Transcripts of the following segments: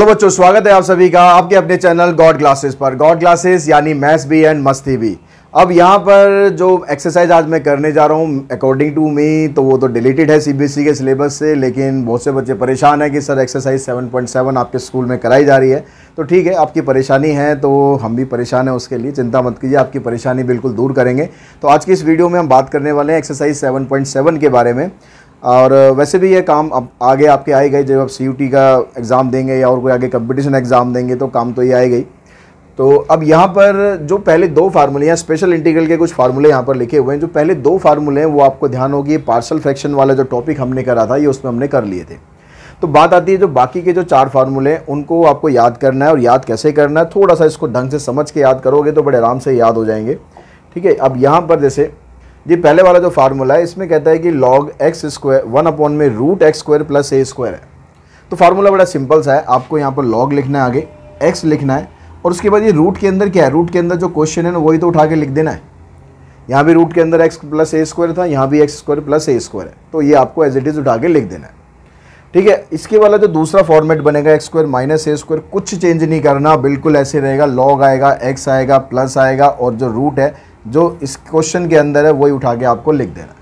Hello बच्चों स्वागत है आप सभी का आपके अपने चैनल गॉड क्लासेस पर गॉड ग्लासेस यानी मैथ्स भी एंड मस्ती भी अब यहाँ पर जो एक्सरसाइज आज मैं करने जा रहा हूँ अकॉर्डिंग टू मी तो वो तो डिलीटेड है सीबीएसई e के सिलेबस से लेकिन बहुत से बच्चे परेशान हैं कि सर एक्सरसाइज 7.7 आपके स्कूल में कराई जा रही है तो ठीक है आपकी परेशानी है तो हम भी परेशान हैं उसके लिए चिंता मत कीजिए आपकी परेशानी बिल्कुल दूर करेंगे तो आज की इस वीडियो में हम बात करने वाले हैं एक्सरसाइज सेवन के बारे में और वैसे भी ये काम अब आगे आपके आए गए जब आप सी का एग्ज़ाम देंगे या और कोई आगे कंपटीशन एग्ज़ाम देंगे तो काम तो ये आए गई तो अब यहाँ पर जो पहले दो फार्मूले हैं स्पेशल इंटीग्रल के कुछ फार्मूले यहाँ पर लिखे हुए हैं जो पहले दो फार्मूले हैं वो आपको ध्यान होगी पार्सल फ्रैक्शन वाला जो टॉपिक हमने करा था ये उसमें हमने कर लिए थे तो बात आती है जो बाकी के जो चार फार्मूले हैं उनको आपको याद करना है और याद कैसे करना है थोड़ा सा इसको ढंग से समझ के याद करोगे तो बड़े आराम से याद हो जाएंगे ठीक है अब यहाँ पर जैसे ये पहले वाला जो फार्मूला है इसमें कहता है कि log x square one upon में root x square plus a square है तो फार्मूला बड़ा सिंपल सा है आपको यहाँ पर लॉग लिखना है आगे एक्स लिखना है और उसके बाद ये रूट के अंदर क्या है रूट के अंदर जो क्वेश्चन है ना वही तो उठा के लिख देना है यहाँ भी रूट के अंदर एक्स प्लस ए स्क्वायर था यहाँ भी x square plus a square है तो ये आपको एज इट इज़ उठा के लिख देना है ठीक है इसके वाला जो दूसरा फॉर्मेट बनेगा x square minus a square कुछ चेंज नहीं करना बिल्कुल ऐसे रहेगा लॉग आएगा एक्स आएगा प्लस आएगा और जो रूट है जो इस क्वेश्चन के अंदर है वही उठा के आपको लिख देना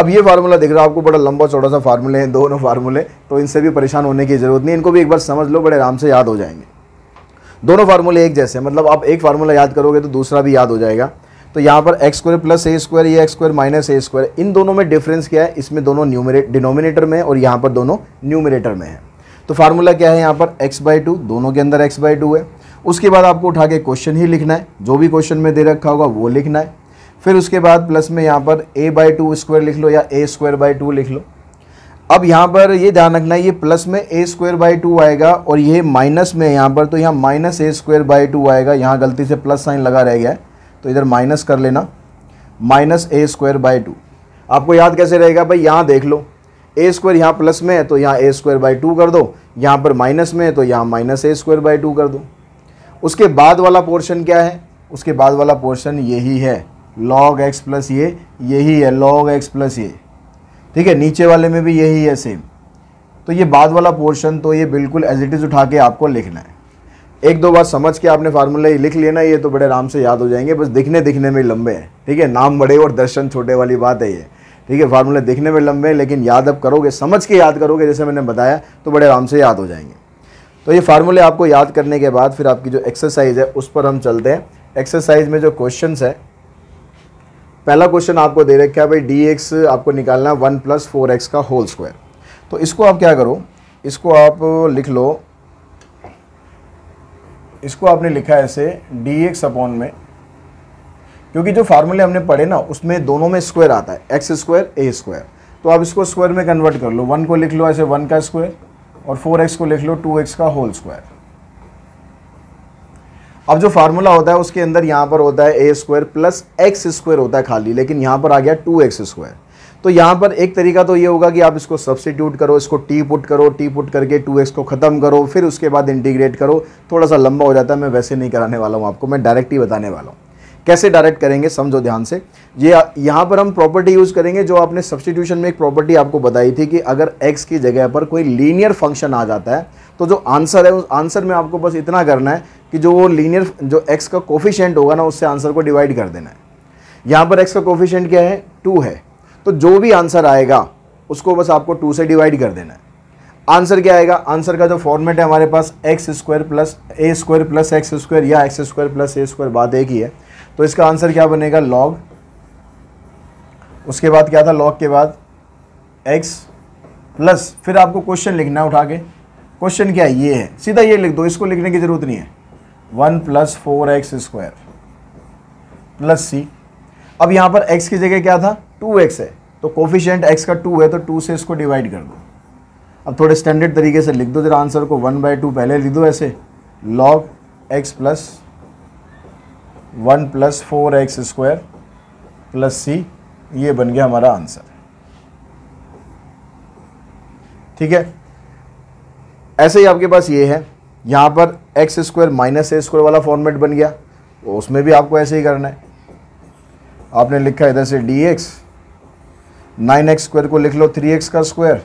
अब ये फार्मूला दिख रहा है आपको बड़ा लंबा छोटा सा फार्मूले हैं दोनों फार्मूले तो इनसे भी परेशान होने की ज़रूरत नहीं इनको भी एक बार समझ लो बड़े आराम से याद हो जाएंगे दोनों फार्मूले एक जैसे मतलब आप एक फार्मूला याद करोगे तो दूसरा भी याद हो जाएगा तो यहाँ पर x square plus a square या x square minus a square इन दोनों में डिफरेंस क्या है इसमें दोनों न्यूमिनेट डिनोमिनेटर में और यहाँ पर दोनों न्यूमिनेटर में है तो फार्मूला क्या है यहाँ पर एक्स बाई टू दोनों के अंदर एक्स बाई टू है उसके बाद आपको उठा के क्वेश्चन ही लिखना है जो भी क्वेश्चन में दे रखा होगा वो लिखना है फिर उसके बाद प्लस में यहाँ पर ए बाई टू स्क्वायर लिख लो या ए स्क्वायर बाई टू लिख लो अब यहाँ पर ये ध्यान रखना है ये प्लस में ए स्क्वायर बाई टू आएगा और ये माइनस में है यहाँ पर तो यहाँ minus a square by two आएगा यहाँ गलती से प्लस साइन लगा रह गया है तो इधर माइनस कर लेना minus a square by two आपको याद कैसे रहेगा भाई यहाँ देख लो ए स्क्वायर यहाँ प्लस में है तो यहाँ ए स्क्वायर बाई टू कर दो यहाँ पर माइनस में है तो यहाँ minus a square by two कर दो उसके बाद वाला पोर्शन क्या है उसके बाद वाला पोर्शन यही है लॉग एक्स प्लस ये यही है लॉग एक्स प्लस ये ठीक है नीचे वाले में भी यही है सेम तो ये बाद वाला पोर्शन तो ये बिल्कुल एज इट इज़ उठा के आपको लिखना है एक दो बार समझ के आपने फार्मूला ये लिख लिया ना ये तो बड़े आराम से याद हो जाएंगे बस दिखने दिखने में लंबे हैं ठीक है नाम बड़े और दर्शन छोटे वाली बात है ये ठीक है फार्मूला दिखने में लंबे हैं लेकिन याद अब करोगे समझ के याद करोगे जैसे मैंने बताया तो बड़े आराम से याद हो जाएंगे तो ये फार्मूले आपको याद करने के बाद फिर आपकी जो एक्सरसाइज है उस पर हम चलते हैं एक्सरसाइज में जो क्वेश्चन है पहला क्वेश्चन आपको दे रखा है भाई डी एक्स आपको निकालना है वन प्लस फोर एक्स का होल स्क्वायर तो इसको आप क्या करो इसको आप लिख लो इसको आपने लिखा है ऐसे डी एक्स अपॉन में क्योंकि जो फार्मूले हमने पढ़े ना उसमें दोनों में स्क्वायर आता है एक्स स्क्वायर ए स्क्वायर तो आप इसको स्क्वायर में कन्वर्ट कर लो वन को लिख लो ऐसे वन का स्क्वायर और 4x को लिख लो 2x का होल स्क्वायर अब जो फार्मूला होता है उसके अंदर यहाँ पर होता है a square plus x square होता है खाली लेकिन यहाँ पर आ गया टू एक्स स्क्वायर तो यहाँ पर एक तरीका तो ये होगा कि आप इसको सब्सिट्यूट करो इसको टी पुट करो टी पुट करके टू एक्स को ख़त्म करो फिर उसके बाद इंटीग्रेट करो थोड़ा सा लंबा हो जाता है मैं वैसे नहीं कराने वाला हूँ आपको मैं डायरेक्ट ही बताने वाला हूँ कैसे डायरेक्ट करेंगे समझो ध्यान से ये यहाँ पर हम प्रॉपर्टी यूज़ करेंगे जो आपने सब्सटीट्यूशन में एक प्रॉपर्टी आपको बताई थी कि अगर एक्स की जगह पर कोई लीनियर फंक्शन आ जाता है तो जो आंसर है उस आंसर में आपको बस इतना करना है कि जो वो लीनियर जो एक्स का कोफिशेंट होगा ना उससे आंसर को डिवाइड कर देना है यहाँ पर एक्स का कोफिशेंट क्या है टू है तो जो भी आंसर आएगा उसको बस आपको टू से डिवाइड कर देना है आंसर क्या आएगा आंसर का जो फॉर्मेट है हमारे पास x square plus a square plus x square या x square plus a square बात एक ही है तो इसका आंसर क्या बनेगा लॉग उसके बाद क्या था लॉग के बाद एक्स प्लस फिर आपको क्वेश्चन लिखना है उठा के क्वेश्चन क्या है ये है सीधा ये लिख दो इसको लिखने की ज़रूरत नहीं है one plus four x square plus c अब यहाँ पर x की जगह क्या था टू एक्स है तो कोफिशेंट x का टू है तो टू से इसको डिवाइड कर दो अब थोड़े स्टैंडर्ड तरीके से लिख दो जरा आंसर को वन बाई टू पहले लिख दो ऐसे log x plus one plus four x square plus c ये बन गया हमारा आंसर ठीक है ऐसे ही आपके पास ये है यहाँ पर x square minus a square वाला फॉर्मेट बन गया तो उसमें भी आपको ऐसे ही करना है आपने लिखा इधर से d x nine x square को लिख लो थ्री एक्स का स्क्वायर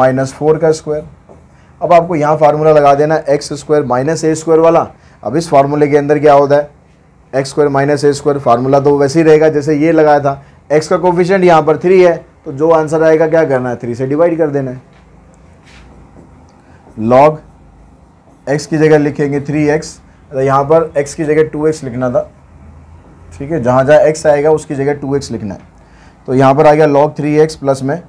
माइनस फोर का स्क्वायर अब आपको यहाँ फार्मूला लगा देना x square minus a square वाला अब इस फार्मूले के अंदर क्या होता है x square minus a square formula तो वैसे ही रहेगा जैसे ये लगाया था एक्स का कोफिशेंट यहाँ पर थ्री है तो जो आंसर आएगा क्या करना है थ्री से डिवाइड कर देना है लॉग एक्स की जगह लिखेंगे थ्री एक्स यहाँ पर एक्स की जगह टू एक्स लिखना था ठीक है जहाँ जहाँ एक्स आएगा उसकी जगह टू एक्स लिखना है तो यहाँ पर आ गया लॉग थ्री एक्स प्लस में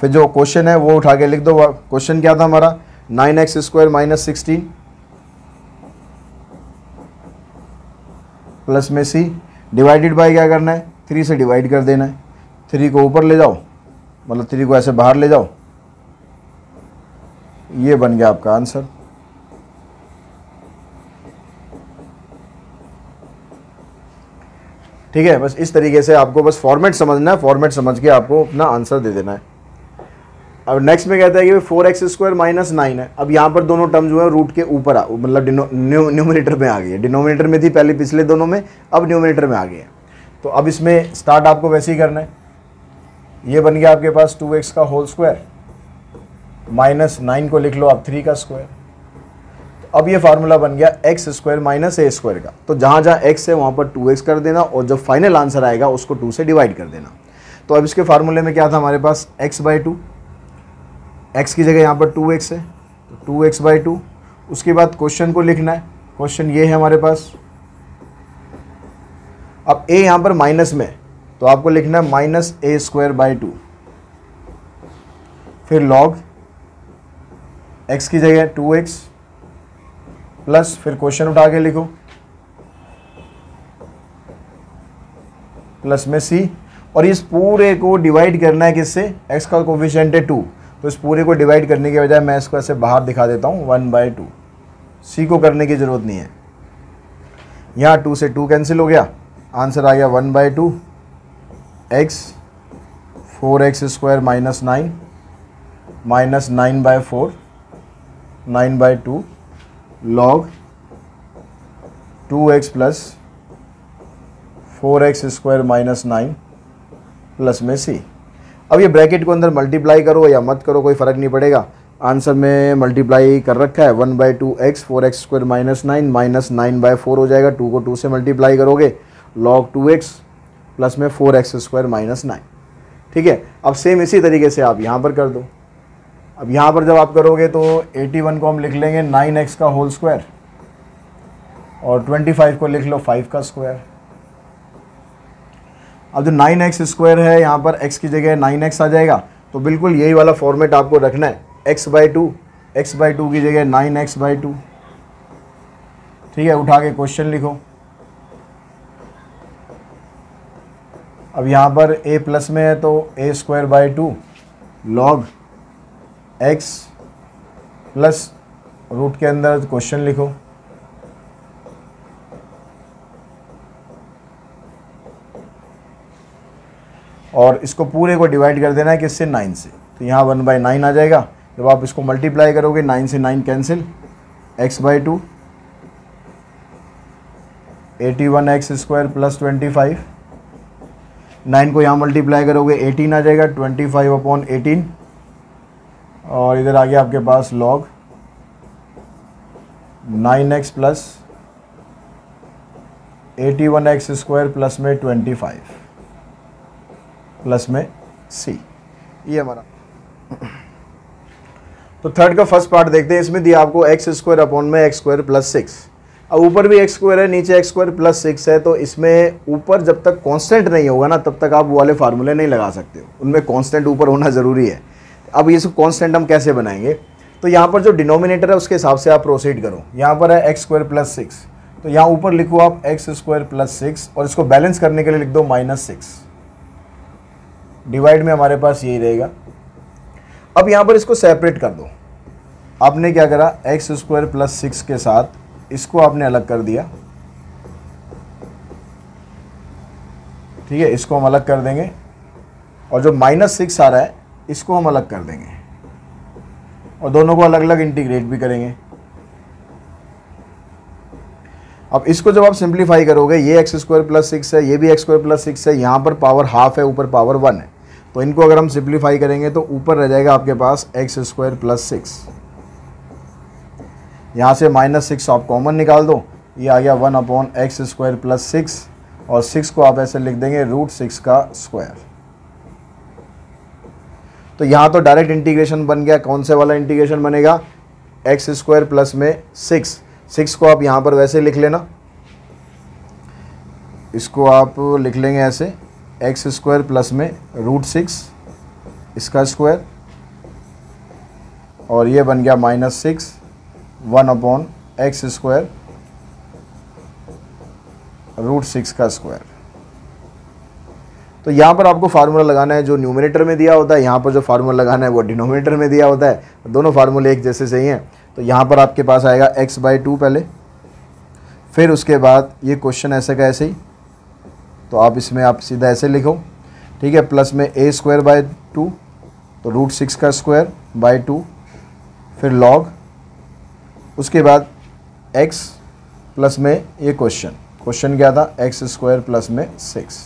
फिर जो क्वेश्चन है वो उठा के लिख दो क्वेश्चन क्या था हमारा nine x square minus sixteen plus में सी डिवाइडेड बाई क्या करना है थ्री से डिवाइड कर देना है थ्री को ऊपर ले जाओ मतलब थ्री को ऐसे बाहर ले जाओ ये बन गया आपका आंसर ठीक है बस इस तरीके से आपको बस फॉर्मेट समझना है फॉर्मेट समझ के आपको अपना आंसर दे देना है अब नेक्स्ट में कहता है कि four x square minus nine है अब यहाँ पर दोनों टर्म जो है रूट के ऊपर मतलब न्यूमिनेटर में आ गई है डिनोमिनेटर में थी पहले पिछले दोनों में अब न्यूमिनेटर में आ गई है तो अब इसमें स्टार्ट आपको वैसे ही करना है ये बन गया आपके पास टू एक्स का होल स्क्वायर माइनस नाइन को लिख लो आप थ्री का स्क्वायर तो अब ये फार्मूला बन गया x square minus a square का तो जहाँ जहाँ एक्स है वहाँ पर टू एक्स कर देना और जब फाइनल आंसर आएगा उसको टू से डिवाइड कर देना तो अब इसके फार्मूले में क्या था हमारे पास एक्स बाई टू एक्स की जगह यहाँ पर टू एक्स है तो टू एक्स बाई टू उसके बाद क्वेश्चन को लिखना है क्वेश्चन ये है हमारे पास अब ए यहाँ पर माइनस में तो आपको लिखना है minus a square by two फिर लॉग एक्स की जगह टू एक्स प्लस फिर क्वेश्चन उठा के लिखो प्लस में सी और इस पूरे को डिवाइड करना है किससे एक्स का कोफिशियंट है टू तो इस पूरे को डिवाइड करने के बजाय मैं इसको ऐसे बाहर दिखा देता हूँ वन बाय टू सी को करने की ज़रूरत नहीं है यहाँ टू से टू कैंसिल हो गया आंसर आ गया one by two x four x square minus nine minus nine by four nine by two log two x plus four x square minus nine plus में सी अब ये bracket को अंदर multiply करो या मत करो कोई फ़र्क नहीं पड़ेगा आंसर में मल्टीप्लाई कर रखा है one by two x four x square minus nine minus nine by four हो जाएगा टू को टू से मल्टीप्लाई करोगे लॉग टू एक्स प्लस में four x square minus nine ठीक है अब सेम इसी तरीके से आप यहाँ पर कर दो अब यहाँ पर जब आप करोगे तो वन को हम लिख लेंगे एक्स का होल स्क्वायर और फाइव को लिख लो फाइव का स्क्वायर अब जो नाइन एक्स स्क्वायर है यहाँ पर एक्स की जगह नाइन एक्स आ जाएगा तो बिल्कुल यही वाला फॉर्मेट आपको रखना है x by two x by two की जगह नाइन एक्स बाई टू ठीक है उठा के क्वेश्चन लिखो अब यहाँ पर a प्लस में है तो a square by two log x plus root के अंदर क्वेश्चन लिखो और इसको पूरे को डिवाइड कर देना है किससे नाइन से तो यहाँ वन बाई नाइन आ जाएगा जब आप इसको मल्टीप्लाई करोगे नाइन से nine cancel x by two eighty one x square plus twenty five nine को यहाँ मल्टीप्लाई करोगे एटीन आ जाएगा ट्वेंटी फाइव अपॉन एटीन और इधर आ गया आपके पास log nine x plus eighty one x square plus में ट्वेंटी फाइव प्लस में सी ये हमारा तो थर्ड का फर्स्ट पार्ट देखते हैं इसमें दिया आपको एक्स स्क्वायर अपॉन में एक्स स्क्वायर प्लस सिक्स अब ऊपर भी एक्स स्क्वायर है नीचे एक्स स्क्वायर प्लस सिक्स है तो इसमें ऊपर जब तक कांस्टेंट नहीं होगा ना तब तक आप वो वाले फार्मूले नहीं लगा सकते हो उनमें कांस्टेंट ऊपर होना ज़रूरी है अब ये सब कॉन्स्टेंट हम कैसे बनाएंगे तो यहाँ पर जो डिनोमिनेटर है उसके हिसाब से आप प्रोसीड करो यहाँ पर है एक्स स्क्वायर प्लस सिक्स तो यहाँ ऊपर लिखो आप एक्स स्क्वायर प्लस सिक्स और इसको बैलेंस करने के लिए लिख दो माइनस सिक्स डिवाइड में हमारे पास यही रहेगा अब यहाँ पर इसको सेपरेट कर दो आपने क्या करा एक्स स्क्वायर प्लस सिक्स के साथ इसको आपने अलग कर दिया ठीक है इसको हम अलग कर देंगे और जो माइनस सिक्स आ रहा है इसको हम अलग कर देंगे और दोनों को अलग अलग इंटीग्रेट भी करेंगे अब इसको जब आप सिंप्लीफाई करोगे ये एक्स स्क्वायर प्लस सिक्स है ये भी एक्स स्क्वायर प्लस सिक्स है यहाँ पर पावर हाफ है ऊपर पावर वन है तो इनको अगर हम सिंप्लीफाई करेंगे तो ऊपर रह जाएगा आपके पास एक्स स्क्वायर प्लस सिक्स यहाँ से माइनस सिक्स आप कॉमन निकाल दो ये आ गया one upon x square plus six और सिक्स को आप ऐसे लिख देंगे रूट सिक्स का स्क्वायर तो यहाँ तो डायरेक्ट इंटीग्रेशन बन गया कौन से वाला इंटीग्रेशन बनेगा एक्स स्क्वायर प्लस में सिक्स सिक्स को आप यहाँ पर वैसे लिख लेना इसको आप लिख लेंगे ऐसे एक्स स्क्वायर प्लस में रूट सिक्स इसका स्क्वायर और ये बन गया minus six one upon x square root six का स्क्वायर तो यहाँ पर आपको फार्मूला लगाना है जो न्यूमिनेटर में दिया होता है यहाँ पर जो फार्मूला लगाना है वो डिनोमिनेटर में दिया होता है दोनों फार्मूले एक जैसे सही हैं तो यहाँ पर आपके पास आएगा एक्स बाई टू पहले फिर उसके बाद ये क्वेश्चन ऐसे का ऐसे ही तो आप इसमें आप सीधा ऐसे लिखो ठीक है प्लस में ए स्क्वायर बाय टू तो रूट सिक्स का स्क्वायर बाय टू फिर लॉग उसके बाद एक्स प्लस में ये क्वेश्चन क्वेश्चन क्या था एक्स स्क्वायर प्लस में सिक्स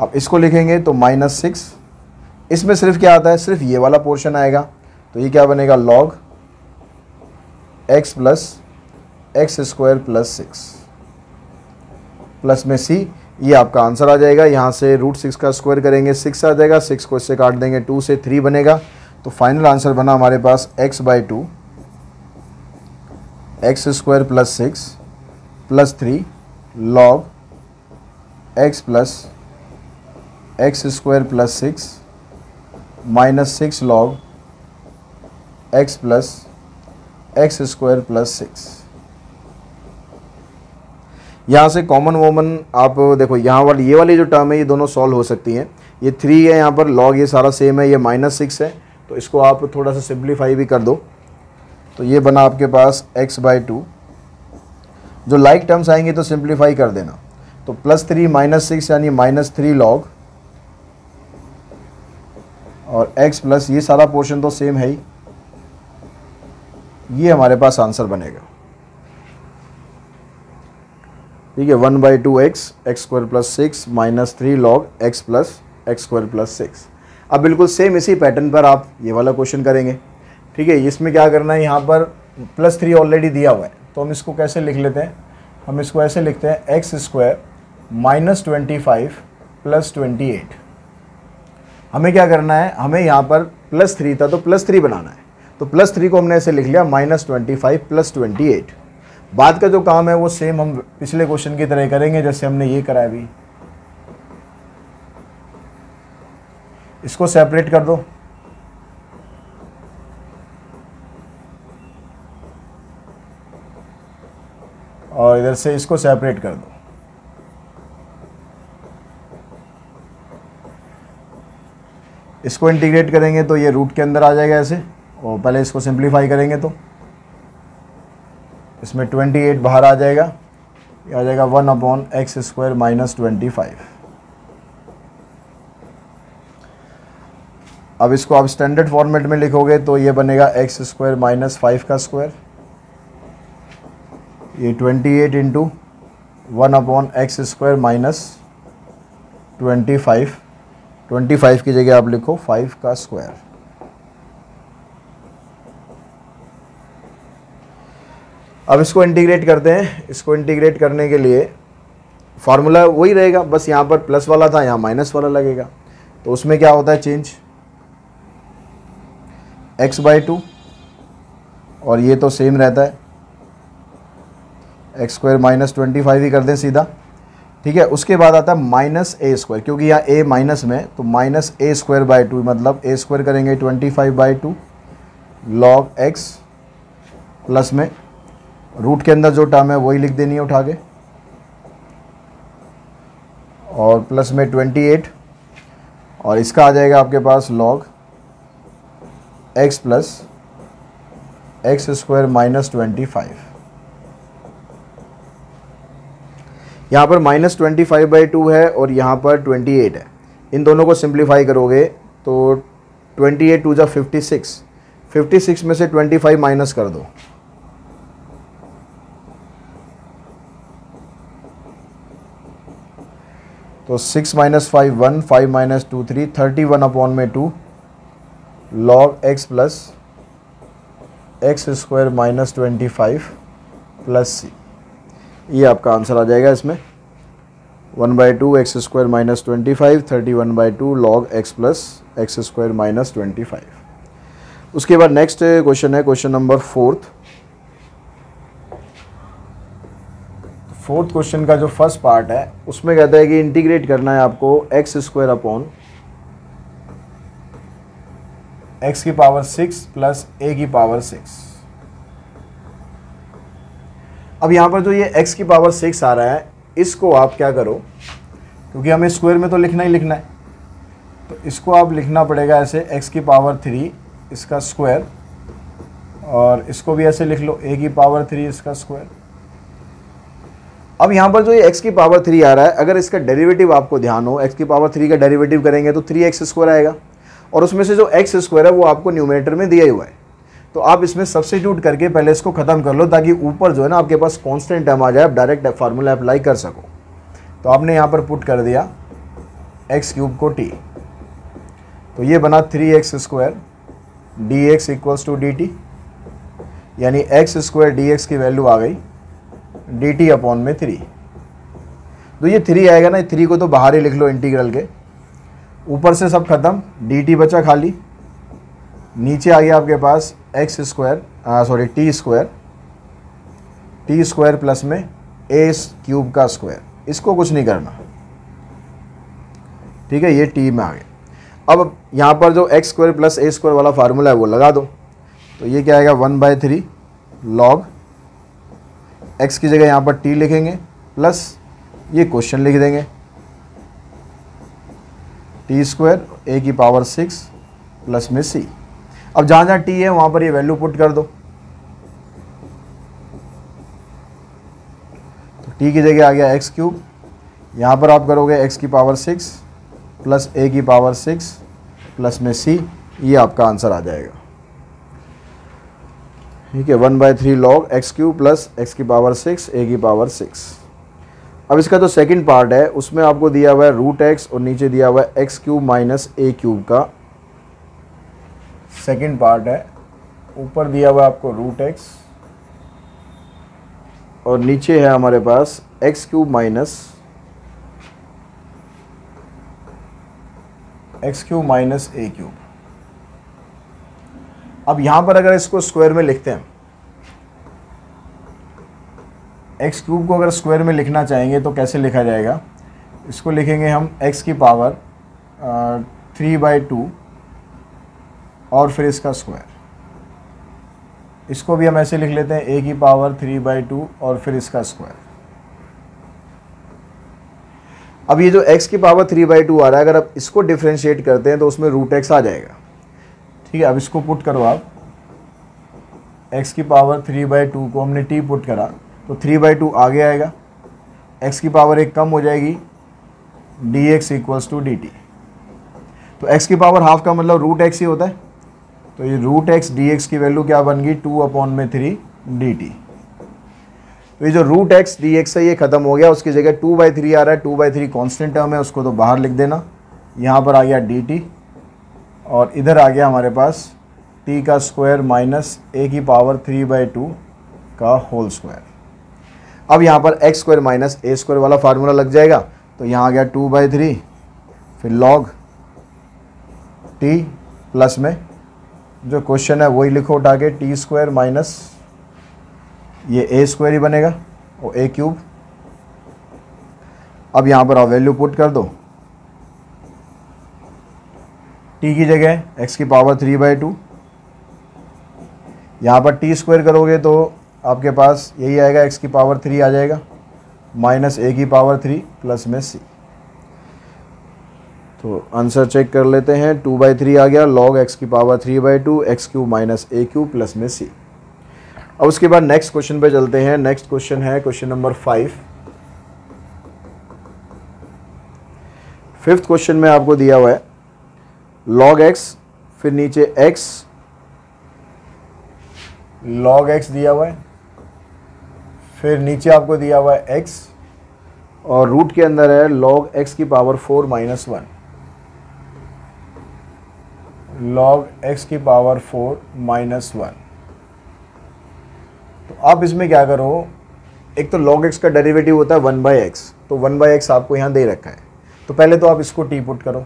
अब इसको लिखेंगे तो माइनस सिक्स इसमें सिर्फ क्या आता है सिर्फ ये वाला पोर्शन आएगा तो ये क्या बनेगा log x plus x square plus six plus में सी ये आपका आंसर आ जाएगा यहाँ से रूट सिक्स का स्क्वायर करेंगे सिक्स आ जाएगा सिक्स को इससे काट देंगे टू से थ्री बनेगा तो फाइनल आंसर बना हमारे पास x by two x square plus six plus three log x plus x square plus six minus six log x plus x square plus six यहाँ से कॉमन वोमन आप देखो यहाँ वाली ये वाली जो टर्म है ये दोनों सॉल्व हो सकती हैं ये थ्री है यहाँ पर लॉग ये सारा सेम है ये माइनस सिक्स है तो इसको आप थोड़ा सा सिंप्लीफाई भी कर दो तो ये बना आपके पास एक्स बाई टू जो लाइक like टर्म्स आएंगे तो सिंप्लीफाई कर देना तो प्लस थ्री माइनस सिक्स यानी माइनस थ्री लॉग और एक्स प्लस ये सारा पोर्शन तो सेम है ही ये हमारे पास आंसर बनेगा ठीक है one by two x x square plus six minus three log x plus x square plus six अब बिल्कुल सेम इसी पैटर्न पर आप ये वाला क्वेश्चन करेंगे ठीक है इसमें क्या करना है यहाँ पर प्लस थ्री ऑलरेडी दिया हुआ है तो हम इसको कैसे लिख लेते हैं हम इसको ऐसे लिखते हैं x square minus twenty five plus twenty eight हमें क्या करना है हमें यहाँ पर प्लस थ्री था तो प्लस थ्री बनाना है तो प्लस थ्री को हमने ऐसे लिख लिया minus twenty five plus twenty eight बाद का जो काम है वो सेम हम पिछले क्वेश्चन की तरह करेंगे जैसे हमने ये कराया भी इसको सेपरेट कर दो और इधर से इसको सेपरेट कर दो इसको इंटीग्रेट करेंगे तो ये रूट के अंदर आ जाएगा ऐसे और पहले इसको सिंप्लीफाई करेंगे तो इसमें 28 बाहर आ जाएगा ये आ जाएगा one upon x square minus twenty five अब इसको आप स्टैंडर्ड फॉर्मेट में लिखोगे तो ये बनेगा एक्स स्क्वायर माइनस फाइव का स्क्वायर ये twenty eight into one upon x square minus twenty five twenty five की जगह आप लिखो फाइव का स्क्वायर अब इसको इंटीग्रेट करते हैं इसको इंटीग्रेट करने के लिए फार्मूला वही रहेगा बस यहाँ पर प्लस वाला था यहाँ माइनस वाला लगेगा तो उसमें क्या होता है चेंज एक्स बाई टू और ये तो सेम रहता है x square minus twenty five ही कर दें सीधा ठीक है उसके बाद आता है माइनस ए स्क्वायर क्योंकि यहाँ ए माइनस में तो minus a square by two मतलब ए स्क्वायर करेंगे twenty five by two log x plus में रूट के अंदर जो टर्म है वही लिख देनी है उठा के और प्लस में 28 और इसका आ जाएगा आपके पास log x plus x square minus twenty five यहाँ पर minus twenty five by two है और यहाँ पर ट्वेंटी एट है इन दोनों को सिंप्लीफाई करोगे तो ट्वेंटी एट टू जा फिफ्टी सिक्स फिफ्टी सिक्स में से ट्वेंटी फाइव माइनस कर दो तो six minus five one five minus two three thirty one upon में two log x plus x square minus twenty five plus c ये आपका answer आ जाएगा इसमें one by two x square minus twenty five thirty one by two log x plus x square minus twenty five उसके बाद next question है question number fourth fourth question का जो फर्स्ट पार्ट है उसमें कहता है कि इंटीग्रेट करना है आपको एक्स स्क्वायर अपॉन एक्स की पावर सिक्स प्लस ए की पावर सिक्स अब यहाँ पर जो ये एक्स की पावर सिक्स आ रहा है इसको आप क्या करो क्योंकि हमें स्क्वायर में तो लिखना ही लिखना है तो इसको आप लिखना पड़ेगा ऐसे एक्स की पावर थ्री इसका स्क्वायर और इसको भी ऐसे लिख लो ए की पावर थ्री इसका स्क्वायर अब यहाँ पर जो ये की पावर थ्री आ रहा है अगर इसका डेरिवेटिव आपको ध्यान हो एक्स की पावर थ्री का डेरिवेटिव करेंगे तो थ्री एक्स स्क्वायर आएगा और उसमें से जो एक्स स्क्वायर है वो आपको न्यूमिनेटर में दिया हुआ है तो आप इसमें सब्सिट्यूट करके पहले इसको ख़त्म कर लो ताकि ऊपर जो है ना आपके पास कॉन्स्टेंट टर्म आ जाए आप डायरेक्ट फार्मूला अप्लाई कर सको तो आपने यहाँ पर पुट कर दिया एक्स क्यूब को टी तो ये बना three x square d x equals to d t यानी एक्स स्क्वायर डी एक्स की वैल्यू आ गई डी टी अपॉन में थ्री तो ये थ्री आएगा ना थ्री को तो बाहर ही लिख लो इंटीग्रल के ऊपर से सब खत्म डी टी बचा खाली नीचे आ गया आपके पास x square sorry t square t square plus में ए क्यूब का स्क्वायर इसको कुछ नहीं करना ठीक है ये टी में आ गया अब यहाँ पर जो x square plus a square वाला फार्मूला है वो लगा दो तो ये क्या आएगा one by three log x की जगह यहाँ पर टी लिखेंगे प्लस ये क्वेश्चन लिख देंगे टी स्क्वायर ए की पावर सिक्स प्लस में सी अब जहाँ जहाँ टी है वहाँ पर ये वैल्यू पुट कर दो तो टी की जगह आ गया एक्स क्यूब यहाँ पर आप करोगे एक्स की पावर सिक्स प्लस ए की पावर सिक्स प्लस में सी ये आपका आंसर आ जाएगा ठीक है one by three log x cube plus x की पावर सिक्स ए की पावर सिक्स अब इसका जो सेकंड पार्ट है उसमें आपको दिया हुआ है रूट एक्स और नीचे दिया हुआ है x cube minus a cube का सेकंड पार्ट है ऊपर दिया हुआ है आपको रूट एक्स और नीचे है हमारे पास x cube minus x cube minus a cube अब यहाँ पर अगर इसको स्क्वायर में लिखते हैं एक्स क्यूब को अगर स्क्वायर में लिखना चाहेंगे तो कैसे लिखा जाएगा इसको लिखेंगे हम एक्स की पावर थ्री बाई टू और फिर इसका स्क्वायर इसको भी हम ऐसे लिख लेते हैं ए की पावर थ्री बाई टू और फिर इसका स्क्वायर अब ये जो एक्स की पावर थ्री बाई टू आ रहा है अगर आप इसको डिफ्रेंशिएट करते हैं तो उसमें रूट एक्स आ जाएगा ठीक है अब इसको पुट करो आप x की पावर थ्री बाई टू को हमने t पुट करा तो थ्री बाई टू आगे आएगा x की पावर एक कम हो जाएगी d x equals to d तो x की पावर हाफ का मतलब रूट एक्स ही होता है तो ये रूट एक्स डी की वैल्यू क्या बन गई टू अपॉन में थ्री डी तो ये जो रूट एक्स डी एक्स है ये खत्म हो गया उसकी जगह टू बाई थ्री आ रहा है two by three constant term है उसको तो बाहर लिख देना यहाँ पर आ गया डी टी और इधर आ गया हमारे पास टी का स्क्वायर माइनस ए की पावर थ्री बाई टू का होल स्क्वायर अब यहाँ पर x square minus a square वाला फार्मूला लग जाएगा तो यहाँ आ गया टू बाई थ्री फिर लॉग टी प्लस में जो क्वेश्चन है वही लिखो उठा के टी स्क्वायर माइनस ये ए स्क्वायर ही बनेगा और ए क्यूब अब यहाँ पर आप वैल्यू पुट कर दो टी की जगह एक्स की पावर थ्री बाई टू यहाँ पर टी स्क्वायर करोगे तो आपके पास यही आएगा एक्स की पावर थ्री आ जाएगा माइनस ए की पावर थ्री प्लस में सी तो आंसर चेक कर लेते हैं टू बाई थ्री आ गया लॉग एक्स की power three by two x q minus a q plus में सी अब उसके बाद नेक्स्ट क्वेश्चन पे चलते हैं नेक्स्ट क्वेश्चन है question number five fifth question में आपको दिया हुआ है लॉग एक्स फिर नीचे एक्स लॉग एक्स दिया हुआ है फिर नीचे आपको दिया हुआ है एक्स और रूट के अंदर है लॉग एक्स की power four minus one log x की पावर फोर माइनस वन तो आप इसमें क्या करो एक तो लॉग एक्स का डेरिवेटिव होता है वन बाई एक्स तो वन बाई एक्स आपको यहाँ दे रखा है तो पहले तो आप इसको टी पुट करो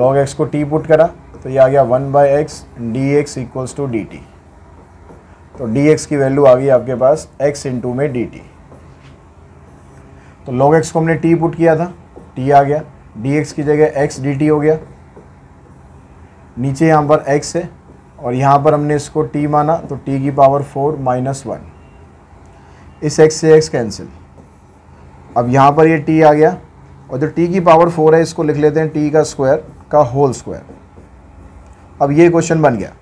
लॉग एक्स को टी पुट करा तो ये आ गया one by x d x equals to d t तो डी एक्स की वैल्यू आ गई आपके पास एक्स इंटू में डी टी तो लॉग एक्स को हमने टी पुट किया था टी आ गया डी एक्स की जगह एक्स डी टी हो गया नीचे यहाँ पर एक्स है और यहाँ पर हमने इसको टी माना तो टी की पावर फोर माइनस वन इस एक्स से एक्स कैंसिल अब यहाँ पर ये टी आ गया और जो टी की पावर फोर है इसको लिख लेते हैं टी का स्क्वायर का होल स्क्वायर अब ये क्वेश्चन बन गया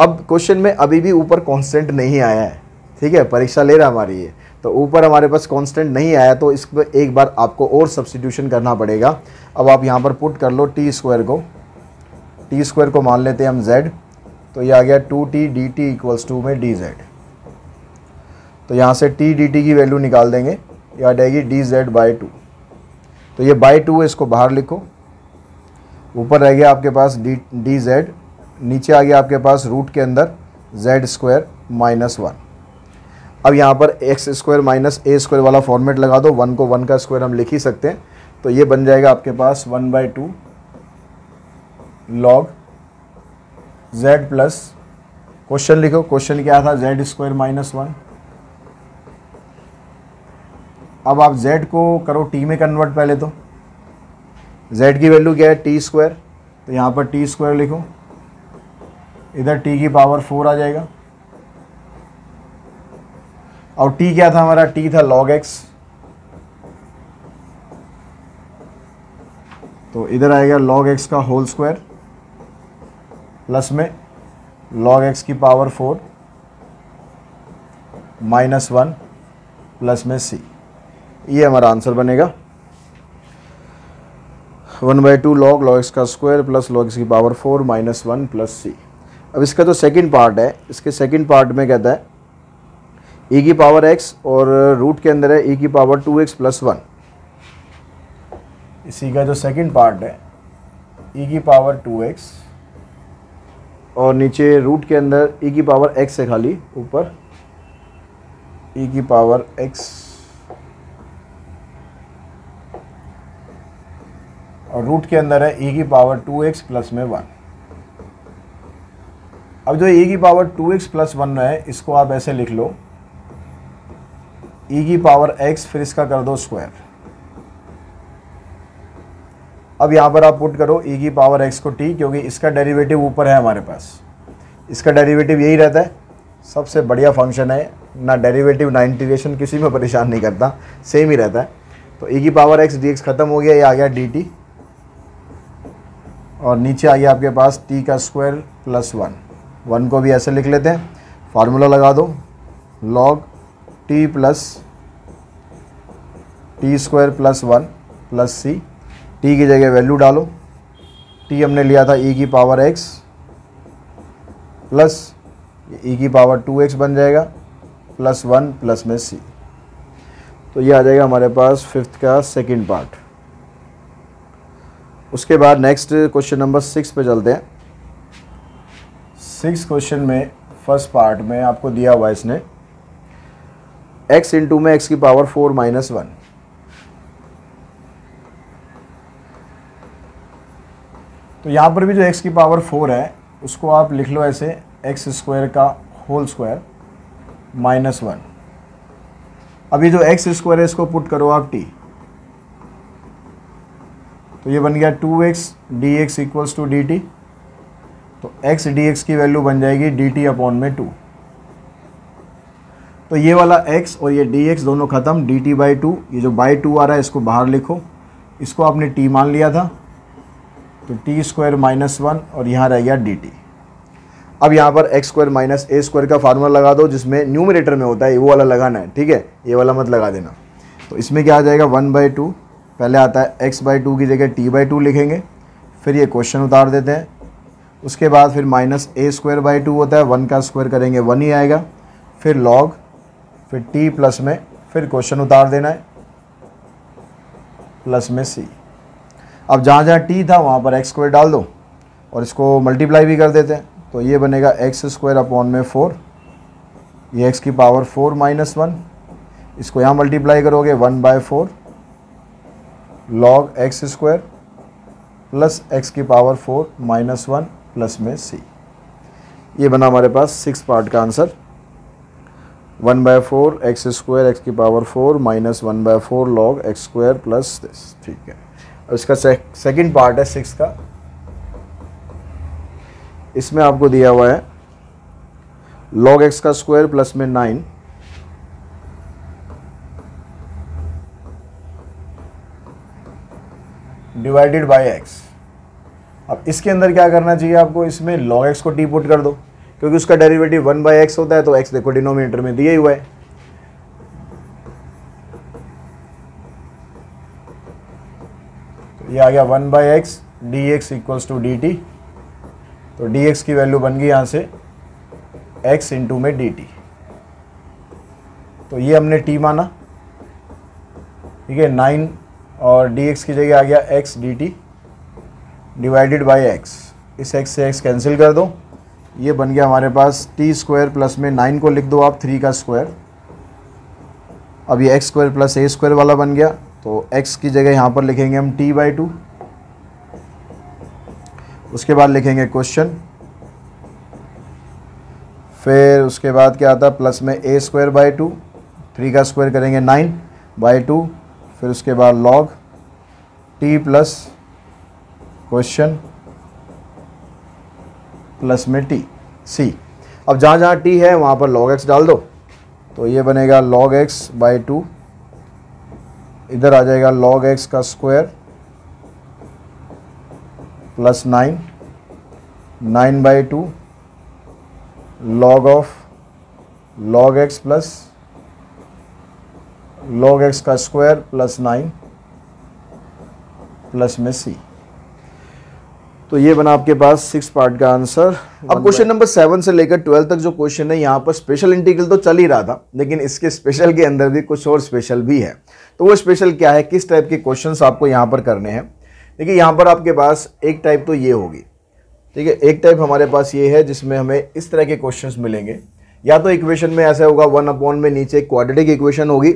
अब क्वेश्चन में अभी भी ऊपर कांस्टेंट नहीं आया है ठीक है परीक्षा ले रहा हमारी ये तो ऊपर हमारे पास कांस्टेंट नहीं आया तो इस पर एक बार आपको और सब्सटीट्यूशन करना पड़ेगा अब आप यहाँ पर पुट कर लो टी स्क्वायर को टी स्क्वायर को मान लेते हैं हम जेड तो ये आ गया two t d t equals two में डी जेड तो यहाँ से टी डी टी की वैल्यू निकाल देंगे या आ जाएगी डी जेड बाई टू तो ये बाई टू है इसको बाहर लिखो ऊपर रह गया आपके पास डी डी जेड नीचे आ गया आपके पास रूट के अंदर जेड स्क्वायर माइनस वन अब यहाँ पर x square minus a square वाला फॉर्मेट लगा दो वन को वन का स्क्वायर हम लिख ही सकते हैं तो ये बन जाएगा आपके पास one by two log z plus question लिखो क्वेश्चन क्या था जेड स्क्वायर माइनस वन अब आप जेड को करो टी में कन्वर्ट पहले तो z की वैल्यू क्या है टी स्क्वायर तो यहाँ पर टी स्क्वायर लिखूँ इधर t की पावर फोर आ जाएगा और t क्या था हमारा t था log x तो इधर आएगा log x का होल स्क्वायर प्लस में log x की power four minus one plus में c ये हमारा आंसर बनेगा one by two log log x का स्क्वायर प्लस लॉग एक्स की power four minus one plus c अब इसका जो सेकंड पार्ट है इसके सेकंड पार्ट में कहता है ई e की पावर एक्स और रूट के अंदर है ई e की power two x plus one इसी का जो सेकंड पार्ट है ई e की पावर टू एक्स और नीचे रूट के अंदर ई e की पावर एक्स है खाली ऊपर ई e की पावर एक्स और रूट के अंदर है ई e की पावर टू एक्स प्लस में वन अब जो ई e की power two x plus one है इसको आप ऐसे लिख लो ई e की पावर एक्स फिर इसका कर दो स्क्वायर अब यहाँ पर आप पुट करो ई की पावर एक्स को टी क्योंकि इसका डेरिवेटिव ऊपर है हमारे पास इसका डेरिवेटिव यही रहता है सबसे बढ़िया फंक्शन है ना डेरिवेटिव ना इंटीग्रेशन किसी में परेशान नहीं करता सेम ही रहता है तो ई की पावर एक्स डी खत्म हो गया ये आ गया डी टी और नीचे आइए आपके पास टी का स्क्वायर प्लस वन वन को भी ऐसे लिख लेते हैं फार्मूला लगा दो log t plus t square plus one plus c t की जगह वैल्यू डालो टी हमने लिया था ई e की power x plus e e की पावर टू एक्स बन जाएगा प्लस वन प्लस में सी तो ये आ जाएगा हमारे पास फिफ्थ का सेकंड पार्ट उसके बाद नेक्स्ट क्वेश्चन नंबर सिक्स पे चलते हैं सिक्स क्वेश्चन में फर्स्ट पार्ट में आपको दिया हुआ इसने एक्स इंटू में एक्स की पावर फोर माइनस वन तो यहां पर भी जो एक्स की पावर फोर है उसको आप लिख लो ऐसे एक्स स्क्वायर का होल स्क्वायर माइनस वन अभी जो एक्स स्क्वायर है इसको पुट करो आप टी तो ये बन गया two x d x equals to d t तो एक्स डी एक्स की वैल्यू बन जाएगी डी टी अपॉन में टू तो ये वाला एक्स और ये डी एक्स दोनों ख़त्म डी टी बाई टू ये जो बाई टू आ रहा है इसको बाहर लिखो इसको आपने टी मान लिया था तो टी स्क्वायर माइनस वन और यहाँ रह गया डी टी अब यहाँ पर x square minus a square का फार्मूला लगा दो जिसमें न्यूमिनेटर में होता है वो वाला लगाना है ठीक है ये वाला मत लगा देना तो इसमें क्या आ जाएगा वन बाई टू पहले आता है एक्स बाई टू की जगह टी बाई टू लिखेंगे फिर ये क्वेश्चन उतार देते हैं उसके बाद फिर minus a square by two होता है वन का स्क्वायर करेंगे वन ही आएगा फिर लॉग फिर टी प्लस में फिर क्वेश्चन उतार देना है प्लस में सी अब जहाँ जहाँ टी था वहाँ पर एक्स स्क्वायर डाल दो और इसको मल्टीप्लाई भी कर देते हैं तो ये बनेगा एक्स स्क्वायर अपॉन में फोर ये एक्स की पावर फोर माइनस वन इसको यहाँ मल्टीप्लाई करोगे one by four log x square plus x की power four minus one plus में सी ये बना हमारे पास सिक्स पार्ट का answer one by four x square x की power four minus one by four log x square plus this ठीक है अब इसका सेकंड पार्ट है सिक्स का इसमें आपको दिया हुआ है लॉग एक्स का स्क्वायर प्लस में नाइन डिवाइडेड बाय एक्स अब इसके अंदर क्या करना चाहिए आपको इसमें लॉग एक्स को टी पुट कर दो क्योंकि उसका डेरिवेटिव वन बाई एक्स होता है तो एक्स देखो डिनोमिनेटर में दिया हुआ है तो ये आ गया one by x d x equals to d t तो डी एक्स की वैल्यू बन गई यहाँ से एक्स इंटू में डी टी तो ये हमने टी माना ठीक है नाइन और डी एक्स की जगह आ गया x d t divided by x इस एक्स से एक्स कैंसिल कर दो ये बन गया हमारे पास टी स्क्वायर प्लस में नाइन को लिख दो आप थ्री का स्क्वायर अब ये x square plus a square वाला बन गया तो एक्स की जगह यहाँ पर लिखेंगे हम टी बाई टू उसके बाद लिखेंगे क्वेश्चन फिर उसके बाद क्या आता है प्लस में a square by two three का स्क्वायर करेंगे नाइन बाई टू फिर उसके बाद log t plus question plus में टी सी अब जहाँ जहाँ टी है वहाँ पर लॉग एक्स डाल दो तो ये बनेगा लॉग एक्स बाई टू इधर आ जाएगा लॉग एक्स का square plus nine nine by two log of log x plus log x का स्क्वायर प्लस नाइन प्लस में सी तो ये बना आपके पास सिक्स पार्ट का आंसर अब क्वेश्चन नंबर सेवन से लेकर ट्वेल्व तक जो क्वेश्चन है यहाँ पर स्पेशल इंटीग्रल तो चल ही रहा था लेकिन इसके स्पेशल के अंदर भी कुछ और स्पेशल भी है तो वो स्पेशल क्या है किस टाइप के क्वेश्चन आपको यहाँ पर करने हैं देखिए यहाँ पर आपके पास एक टाइप तो ये होगी ठीक है एक टाइप हमारे पास ये है जिसमें हमें इस तरह के क्वेश्चन मिलेंगे या तो इक्वेशन में ऐसा होगा वन अपॉन में नीचे क्वाड्रेटिक इक्वेशन होगी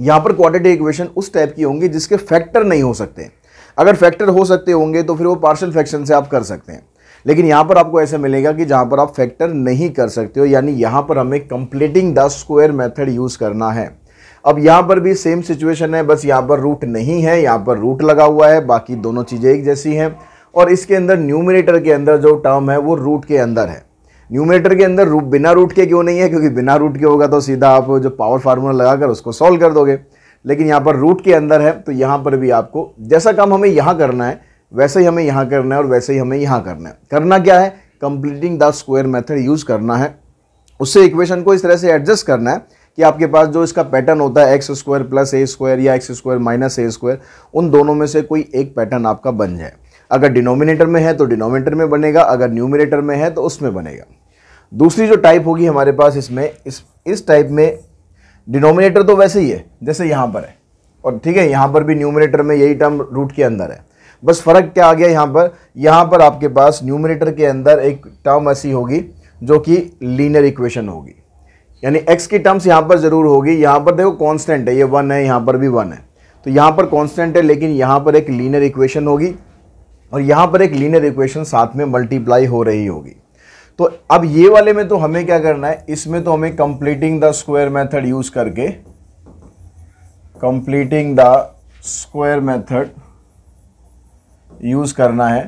यहाँ पर क्वाड्रेटिक इक्वेशन उस टाइप की होंगी जिसके फैक्टर नहीं हो सकते अगर फैक्टर हो सकते होंगे तो फिर वो पार्शियल फ्रैक्शन से आप कर सकते हैं लेकिन यहाँ पर आपको ऐसा मिलेगा कि जहाँ पर आप फैक्टर नहीं कर सकते हो यानी यहाँ पर हमें completing the square method use करना है अब यहाँ पर भी सेम सिचुएशन है बस यहाँ पर रूट नहीं है यहाँ पर रूट लगा हुआ है बाकी दोनों चीज़ें एक जैसी हैं और इसके अंदर न्यूमिनेटर के अंदर जो टर्म है वो रूट के अंदर है न्यूमेटर के अंदर रूट बिना रूट के क्यों नहीं है क्योंकि बिना रूट के होगा तो सीधा आप जो पावर फार्मूला लगाकर उसको सॉल्व कर दोगे लेकिन यहाँ पर रूट के अंदर है तो यहाँ पर भी आपको जैसा काम हमें यहाँ करना है वैसे ही हमें यहाँ करना है और वैसे ही हमें यहाँ करना है करना क्या है completing the square method use करना है उससे इक्वेशन को इस तरह से एडजस्ट करना है कि आपके पास जो इसका पैटर्न होता है x square plus a square या x square minus a square उन दोनों में से कोई एक पैटर्न आपका बन जाए अगर डिनोमिनेटर में है तो डिनोमिनेटर में बनेगा अगर न्यूमिनेटर में है तो उसमें बनेगा दूसरी जो टाइप होगी हमारे पास इसमें इस इस टाइप में डिनोमिनेटर तो वैसे ही है जैसे यहाँ पर है और ठीक है यहाँ पर भी न्यूमिनेटर में यही टर्म रूट के अंदर है बस फ़र्क क्या आ गया यहाँ पर यहाँ पर आपके पास न्यूमिनेटर के अंदर एक टर्म ऐसी होगी जो कि लीनियर इक्वेशन होगी यानी एक्स की टर्म्स यहाँ पर ज़रूर होगी यहाँ पर देखो कॉन्स्टेंट है ये वन है यहाँ पर भी वन है तो यहाँ पर कॉन्स्टेंट है लेकिन यहाँ पर एक लीनियर इक्वेशन होगी और यहाँ पर एक लीनियर इक्वेशन साथ में मल्टीप्लाई हो रही होगी तो अब ये वाले में तो हमें क्या करना है इसमें तो हमें completing the square method use करके completing the square method use करना है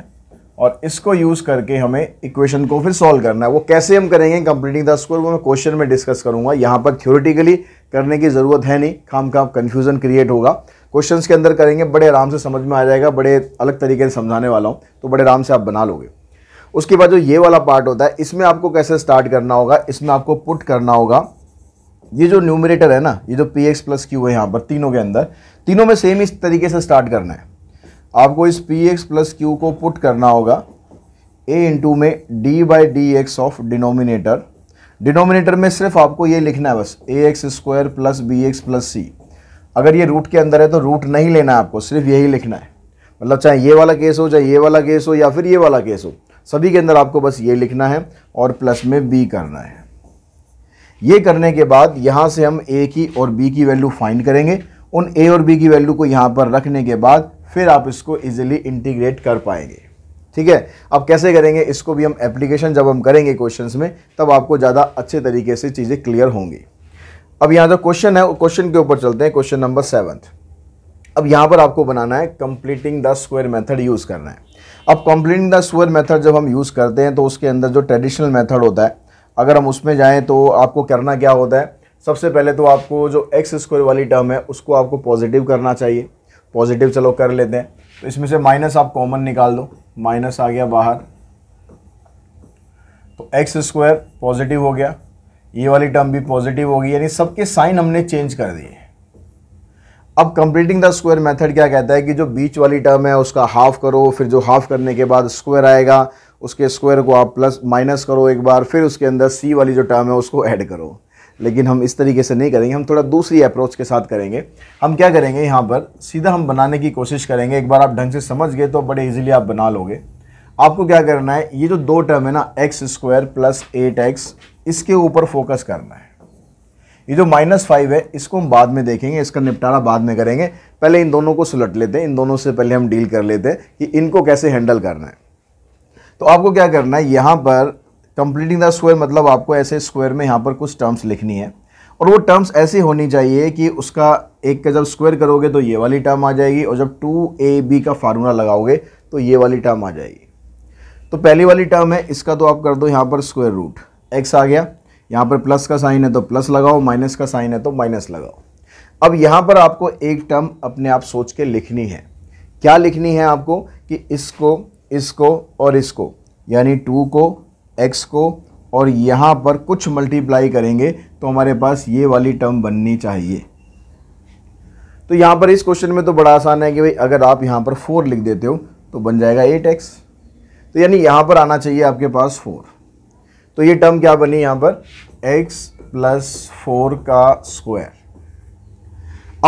और इसको यूज़ करके हमें इक्वेशन को फिर सॉल्व करना है वो कैसे हम करेंगे कंप्लीटिंग द स्कोर वो मैं क्वेश्चन में डिस्कस करूंगा यहाँ पर थ्योरेटिकली करने की ज़रूरत है नहीं खाम खाम कन्फ्यूज़न क्रिएट होगा क्वेश्चन के अंदर करेंगे बड़े आराम से समझ में आ जाएगा बड़े अलग तरीके से समझाने वाला हूँ तो बड़े आराम से आप बना लोगे उसके बाद जो ये वाला पार्ट होता है इसमें आपको कैसे स्टार्ट करना होगा इसमें आपको पुट करना होगा ये जो न्यूमिनेटर है ना ये जो पी एक्स प्लस क्यू है यहाँ पर तीनों के अंदर तीनों में सेम इस तरीके से स्टार्ट करना है आपको इस पी एक्स प्लस क्यू को पुट करना होगा ए इंटू में d by d x of denominator denominator में सिर्फ आपको ये लिखना है बस a x square plus b x plus c अगर ये रूट के अंदर है तो रूट नहीं लेना है आपको सिर्फ यही लिखना है मतलब चाहे ये वाला केस हो चाहे ये वाला केस हो या फिर ये वाला केस हो सभी के अंदर आपको बस ये लिखना है और प्लस में बी करना है ये करने के बाद यहाँ से हम ए की और बी की वैल्यू फाइंड करेंगे उन ए और बी की वैल्यू को यहाँ पर रखने के बाद फिर आप इसको इजीली इंटीग्रेट कर पाएंगे ठीक है अब कैसे करेंगे इसको भी हम एप्लीकेशन जब हम करेंगे क्वेश्चंस में तब आपको ज़्यादा अच्छे तरीके से चीज़ें क्लियर होंगी अब यहाँ जो क्वेश्चन है क्वेश्चन के ऊपर चलते हैं क्वेश्चन नंबर सेवन्थ अब यहाँ पर आपको बनाना है completing the square method use करना है अब कंप्लीटिंग द स्क्वेयर मेथड जब हम यूज़ करते हैं तो उसके अंदर जो ट्रेडिशनल मेथड होता है अगर हम उसमें जाएँ तो आपको करना क्या होता है सबसे पहले तो आपको जो एक्स स्क्वायर वाली टर्म है उसको आपको पॉजिटिव करना चाहिए पॉजिटिव चलो कर लेते हैं तो इसमें से माइनस आप कॉमन निकाल दो माइनस आ गया बाहर तो एक्स स्क्वायर पॉजिटिव हो गया ये वाली टर्म भी पॉजिटिव होगी यानी सबके साइन हमने चेंज कर दिए अब कंप्लीटिंग द स्क्वायर मेथड क्या कहता है कि जो बीच वाली टर्म है उसका हाफ करो फिर जो हाफ करने के बाद स्क्वायर आएगा उसके स्क्वायर को आप प्लस माइनस करो एक बार फिर उसके अंदर सी वाली जो टर्म है उसको ऐड करो लेकिन हम इस तरीके से नहीं करेंगे हम थोड़ा दूसरी अप्रोच के साथ करेंगे हम क्या करेंगे यहाँ पर सीधा हम बनाने की कोशिश करेंगे एक बार आप ढंग से समझ गए तो बड़े इजीली आप बना लोगे आपको क्या करना है ये जो दो टर्म है ना x square plus eight x इसके ऊपर फोकस करना है ये जो माइनस फाइव है इसको हम बाद में देखेंगे इसका निपटारा बाद में करेंगे पहले इन दोनों को सुलट लेते हैं इन दोनों से पहले हम डील कर लेते हैं कि इनको कैसे हैंडल करना है तो आपको क्या करना है यहाँ पर कंप्लीटिंग द स्क्वायर मतलब आपको ऐसे स्क्वायर में यहाँ पर कुछ टर्म्स लिखनी है और वो टर्म्स ऐसी होनी चाहिए कि उसका एक का जब स्क्वायर करोगे तो ये वाली टर्म आ जाएगी और जब टू ए बी का फार्मूला लगाओगे तो ये वाली टर्म आ जाएगी तो पहली वाली टर्म है इसका तो आप कर दो यहाँ पर स्क्वायर रूट एक्स आ गया यहाँ पर प्लस का साइन है तो प्लस लगाओ माइनस का साइन है तो माइनस लगाओ अब यहाँ पर आपको एक टर्म अपने आप सोच के लिखनी है क्या लिखनी है आपको कि इसको इसको और इसको यानी टू को एक्स को और यहाँ पर कुछ मल्टीप्लाई करेंगे तो हमारे पास ये वाली टर्म बननी चाहिए तो यहाँ पर इस क्वेश्चन में तो बड़ा आसान है कि भाई अगर आप यहाँ पर फोर लिख देते हो तो बन जाएगा एट एक्स तो यानी यहाँ पर आना चाहिए आपके पास फोर तो ये टर्म क्या बनी यहाँ पर एक्स प्लस फोर का स्क्वायर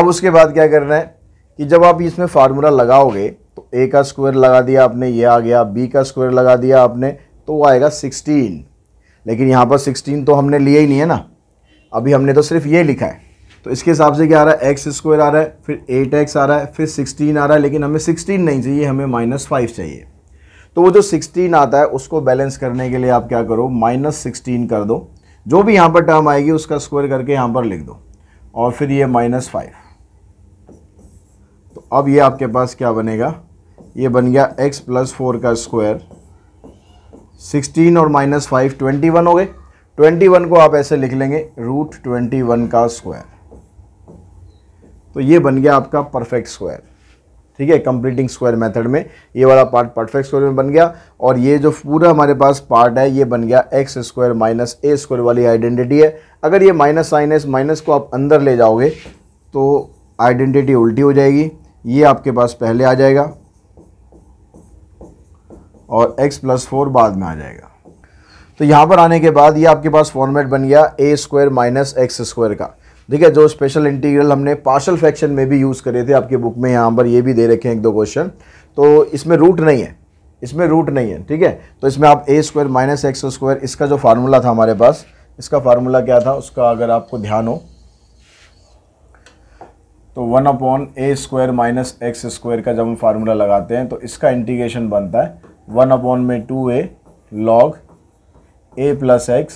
अब उसके बाद क्या करना है कि जब आप इसमें फार्मूला लगाओगे तो ए का स्क्वायर लगा दिया आपने ये आ गया बी का स्क्वायर लगा दिया आपने तो वो आएगा सिक्सटीन लेकिन यहाँ पर सिक्सटीन तो हमने लिया ही नहीं है ना अभी हमने तो सिर्फ ये लिखा है तो इसके हिसाब से क्या आ रहा है एक्स स्क्वायर आ रहा है फिर एट एक्स आ रहा है फिर सिक्सटीन आ रहा है लेकिन हमें सिक्सटीन नहीं चाहिए हमें माइनस फाइव चाहिए तो वो जो सिक्सटीन आता है उसको बैलेंस करने के लिए आप क्या करो माइनस सिक्सटीन कर दो जो भी यहाँ पर टर्म आएगी उसका स्क्वायर करके यहाँ पर लिख दो और फिर ये माइनस फाइव तो अब ये आपके पास क्या बनेगा ये बन गया एक्स प्लस फोर का स्क्वायर सिक्सटीन और माइनस फाइव ट्वेंटी वन हो गए ट्वेंटी वन को आप ऐसे लिख लेंगे रूट ट्वेंटी वन का स्क्वायर तो ये बन गया आपका परफेक्ट स्क्वायर ठीक है कंप्लीटिंग स्क्वायर मेथड में ये वाला पार्ट परफेक्ट स्क्वायर में बन गया और ये जो पूरा हमारे पास पार्ट है ये बन गया x square minus a square वाली आइडेंटिटी है अगर ये माइनस साइन है माइनस को आप अंदर ले जाओगे तो आइडेंटिटी उल्टी हो जाएगी ये आपके पास पहले आ जाएगा और x प्लस फोर बाद में आ जाएगा तो यहाँ पर आने के बाद ये आपके पास फॉर्मेट बन गया a square minus x square का ठीक है जो स्पेशल इंटीग्रल हमने पार्शल फ्रैक्शन में भी यूज़ करे थे आपके बुक में यहाँ पर ये भी दे रखे हैं एक दो क्वेश्चन तो इसमें रूट नहीं है इसमें रूट नहीं है ठीक है तो इसमें आप a square minus x square इसका जो फार्मूला था हमारे पास इसका फार्मूला क्या था उसका अगर आपको ध्यान हो तो one upon a square minus x square का जब हम फार्मूला लगाते हैं तो इसका इंटीग्रेशन बनता है वन अपॉन में two a log a plus x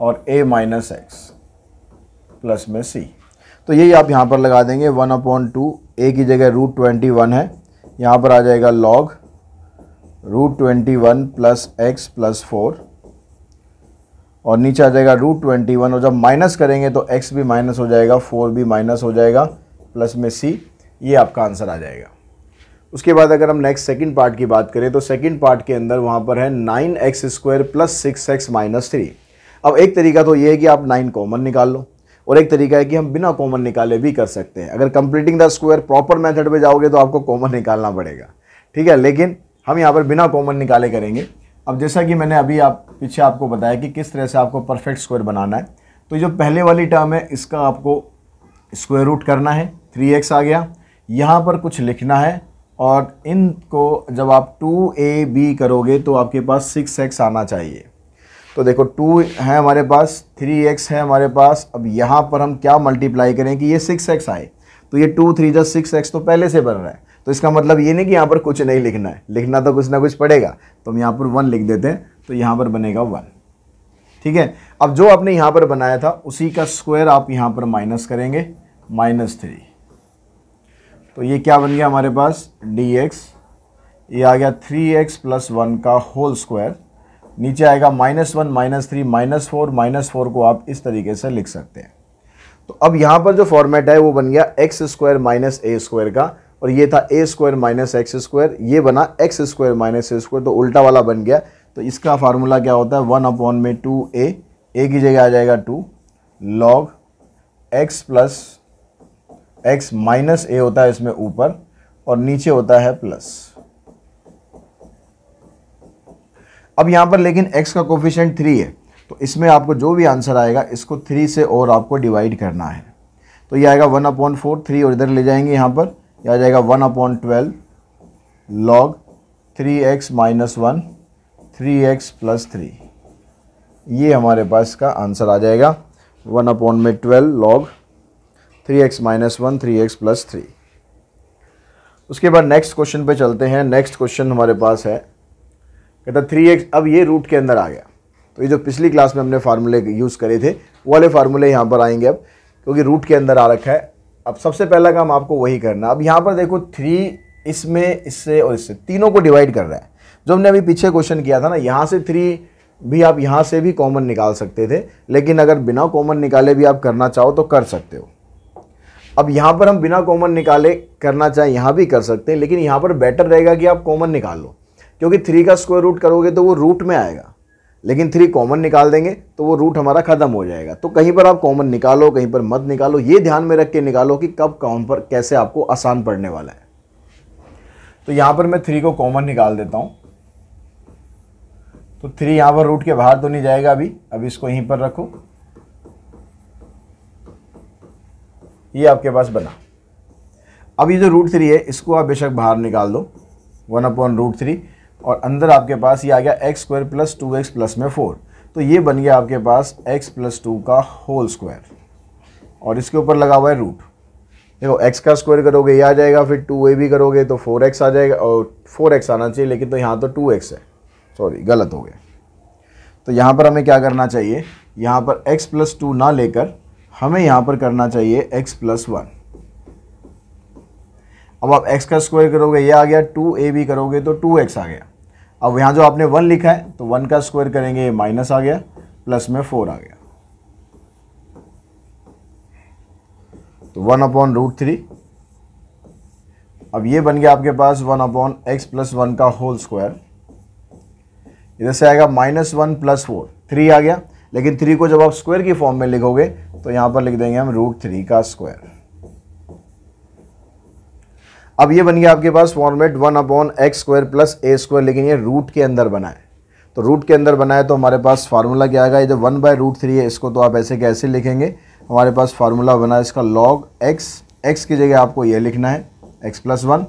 और ए माइनस एक्स प्लस में सी तो यही आप यहाँ पर लगा देंगे वन अपॉन टू ए की जगह रूट ट्वेंटी वन है यहाँ पर आ जाएगा log root twenty one plus x plus four और नीचे आ जाएगा रूट ट्वेंटी वन और जब माइनस करेंगे तो एक्स भी माइनस हो जाएगा फोर भी माइनस हो जाएगा प्लस में सी ये आपका आंसर आ जाएगा उसके बाद अगर हम नेक्स्ट सेकंड पार्ट की बात करें तो सेकंड पार्ट के अंदर वहाँ पर है nine x square plus six x minus three अब एक तरीका तो ये है कि आप नाइन कॉमन निकाल लो और एक तरीका है कि हम बिना कॉमन निकाले भी कर सकते हैं अगर completing the square proper method पे जाओगे तो आपको कॉमन निकालना पड़ेगा ठीक है लेकिन हम यहाँ पर बिना कॉमन निकाले करेंगे अब जैसा कि मैंने अभी आप पीछे आपको बताया कि किस तरह से आपको परफेक्ट स्क्वायर बनाना है तो जो पहले वाली टर्म है इसका आपको स्क्वायर रूट करना है थ्री एक्स आ गया यहाँ पर कुछ लिखना है और इनको जब आप टू ए बी करोगे तो आपके पास सिक्स एक्स आना चाहिए तो देखो टू है हमारे पास थ्री एक्स है हमारे पास अब यहाँ पर हम क्या मल्टीप्लाई करें कि ये सिक्स एक्स आए तो ये टू थ्री जब सिक्स एक्स तो पहले से बन रहा है तो इसका मतलब ये नहीं कि यहाँ पर कुछ नहीं लिखना है लिखना तो कुछ ना कुछ पड़ेगा तो हम यहाँ पर वन लिख देते हैं तो यहाँ पर बनेगा वन ठीक है अब जो आपने यहाँ पर बनाया था उसी का स्क्वायर आप यहाँ पर माइनस करेंगे माइनस थ्री तो ये क्या बन गया हमारे पास डी एक्स ये आ गया थ्री एक्स प्लस वन का होल स्क्वायर नीचे आएगा minus one minus three minus four minus four को आप इस तरीके से लिख सकते हैं तो अब यहाँ पर जो फॉर्मेट है वो बन गया x square minus a square का और ये था a square minus x square ये बना x square minus a square तो उल्टा वाला बन गया तो इसका फार्मूला क्या होता है वन अपॉन में टू ए ए की जगह आ जाएगा two log x plus x minus a होता है इसमें ऊपर और नीचे होता है प्लस अब यहाँ पर लेकिन एक्स का कोफिशेंट थ्री है तो इसमें आपको जो भी आंसर आएगा इसको थ्री से और आपको डिवाइड करना है तो ये आएगा वन अपॉइंट फोर थ्री और इधर ले जाएंगे यहाँ पर यह आ जाएगा one upon twelve log three x minus one three x plus three ये हमारे पास का आंसर आ जाएगा वन अपॉन में twelve log three x minus one three x plus three उसके बाद नेक्स्ट क्वेश्चन पे चलते हैं नेक्स्ट क्वेश्चन हमारे पास है कहता थ्री एक्स अब ये रूट के अंदर आ गया तो ये जो पिछली क्लास में हमने फार्मूले यूज़ करे थे वो वाले फार्मूले यहाँ पर आएंगे अब क्योंकि रूट के अंदर आ रखा है अब सबसे पहला काम आपको वही करना अब यहाँ पर देखो थ्री इसमें इससे और इससे तीनों को डिवाइड कर रहा है जो हमने अभी पीछे क्वेश्चन किया था ना यहाँ से थ्री भी आप यहाँ से भी कॉमन निकाल सकते थे लेकिन अगर बिना कॉमन निकाले भी आप करना चाहो तो कर सकते हो अब यहाँ पर हम बिना कॉमन निकाले करना चाहे यहाँ भी कर सकते हैं लेकिन यहाँ पर बेटर रहेगा कि आप कॉमन निकाल लो क्योंकि थ्री का स्क्वायर रूट करोगे तो वो रूट में आएगा लेकिन थ्री कॉमन निकाल देंगे तो वो रूट हमारा ख़त्म हो जाएगा तो कहीं पर आप कॉमन निकालो कहीं पर मत निकालो ये ध्यान में रख के निकालो कि कब काउंट पर कैसे आपको आसान पड़ने वाला है तो यहाँ पर मैं थ्री को कॉमन निकाल देता हूँ तो थ्री यहाँ पर रूट के बाहर तो नहीं जाएगा अभी अब इसको यहीं पर रखो ये आपके पास बना अब ये जो रूट थ्री है इसको आप बेशक बाहर निकाल दो वन अपॉन रूट थ्री और अंदर आपके पास ये आ गया x square plus two x plus में फोर तो ये बन गया आपके पास एक्स प्लस टू का होल स्क्वायर और इसके ऊपर लगा हुआ है रूट देखो एक्स का स्क्वायर करोगे ये आ जाएगा फिर टू ए भी करोगे तो फोर एक्स आ जाएगा और फोर एक्स आना चाहिए लेकिन तो यहाँ तो टू एक्स है सॉरी गलत हो गया तो यहाँ पर हमें क्या करना चाहिए यहाँ पर एक्स प्लस टू ना लेकर हमें यहां पर करना चाहिए x प्लस वन अब आप x का स्क्वायर करोगे ये आ गया टू ए बी करोगे तो टू एक्स आ गया अब यहां जो आपने वन लिखा है तो वन का स्क्वायर करेंगे माइनस आ गया प्लस में फोर आ गया तो वन अपॉन रूट थ्री अब ये बन गया आपके पास one upon x plus one का होल स्क्वायर इधर से आएगा minus one plus four three आ गया लेकिन थ्री को जब आप स्क्वायर की फॉर्म में लिखोगे तो यहाँ पर लिख देंगे हम रूट थ्री का स्क्वायर अब ये बन गया आपके पास format one upon x square plus a square लेकिन ये रूट के अंदर बनाए तो रूट के अंदर बनाए तो हमारे पास फार्मूला क्या आएगा ये जब वन बाय रूट थ्री है इसको तो आप ऐसे कैसे लिखेंगे हमारे पास फार्मूला बना है इसका लॉग एक्स एक्स की जगह आपको ये लिखना है एक्स प्लस वन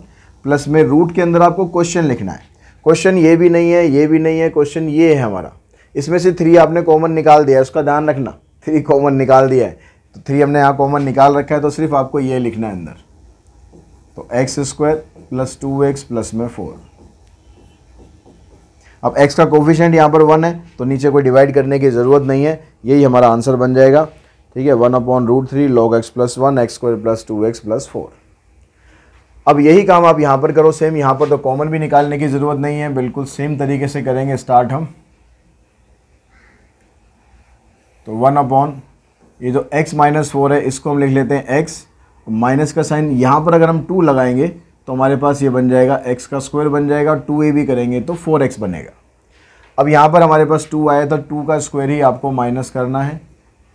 प्लस में रूट के अंदर आपको क्वेश्चन लिखना है क्वेश्चन ये भी नहीं है ये भी नहीं है क्वेश्चन ये है हमारा इसमें से थ्री आपने कॉमन निकाल दिया है उसका ध्यान रखना थ्री कॉमन निकाल दिया है तो थ्री हमने यहाँ कॉमन निकाल रखा है तो सिर्फ आपको ये लिखना है अंदर तो x square plus two x plus में फोर अब एक्स का कोफिशेंट यहाँ पर वन है तो नीचे कोई डिवाइड करने की ज़रूरत नहीं है यही हमारा आंसर बन जाएगा ठीक है one upon root three log x plus one x square plus two x plus four अब यही काम आप यहाँ पर करो सेम यहाँ पर तो कॉमन भी निकालने की ज़रूरत नहीं है बिल्कुल सेम तरीके से करेंगे स्टार्ट हम तो वन अपॉन ये जो x माइनस फोर है इसको हम लिख लेते हैं x माइनस का साइन यहाँ पर अगर हम टू लगाएंगे तो हमारे पास ये बन जाएगा x का स्क्वायर बन जाएगा टू ए भी करेंगे तो फोर एक्स बनेगा अब यहाँ पर हमारे पास टू आया था टू का स्क्वायर ही आपको माइनस करना है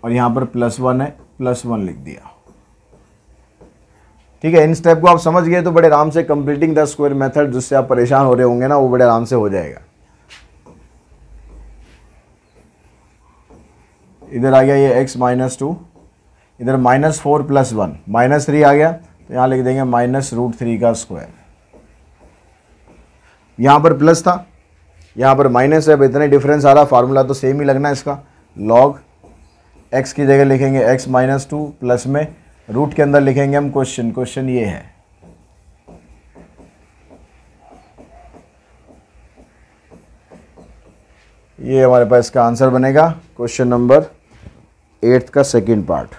और यहाँ पर प्लस वन है प्लस वन लिख दिया ठीक है इन स्टेप को आप समझ गए तो बड़े आराम से कंप्लीटिंग द स्क्वायर मेथड जिससे आप परेशान हो रहे होंगे ना वो बड़े आराम से हो जाएगा इधर आ गया ये एक्स माइनस टू इधर minus four plus one minus three आ गया तो यहाँ लिख देंगे माइनस रूट थ्री का स्क्वायर यहाँ पर प्लस था यहाँ पर माइनस है अब इतने डिफरेंस आ रहा फार्मूला तो सेम ही लगना है इसका लॉग एक्स की जगह लिखेंगे एक्स माइनस टू प्लस में रूट के अंदर लिखेंगे हम क्वेश्चन क्वेश्चन ये है ये हमारे पास इसका आंसर बनेगा क्वेश्चन नंबर एट्थ का सेकेंड पार्ट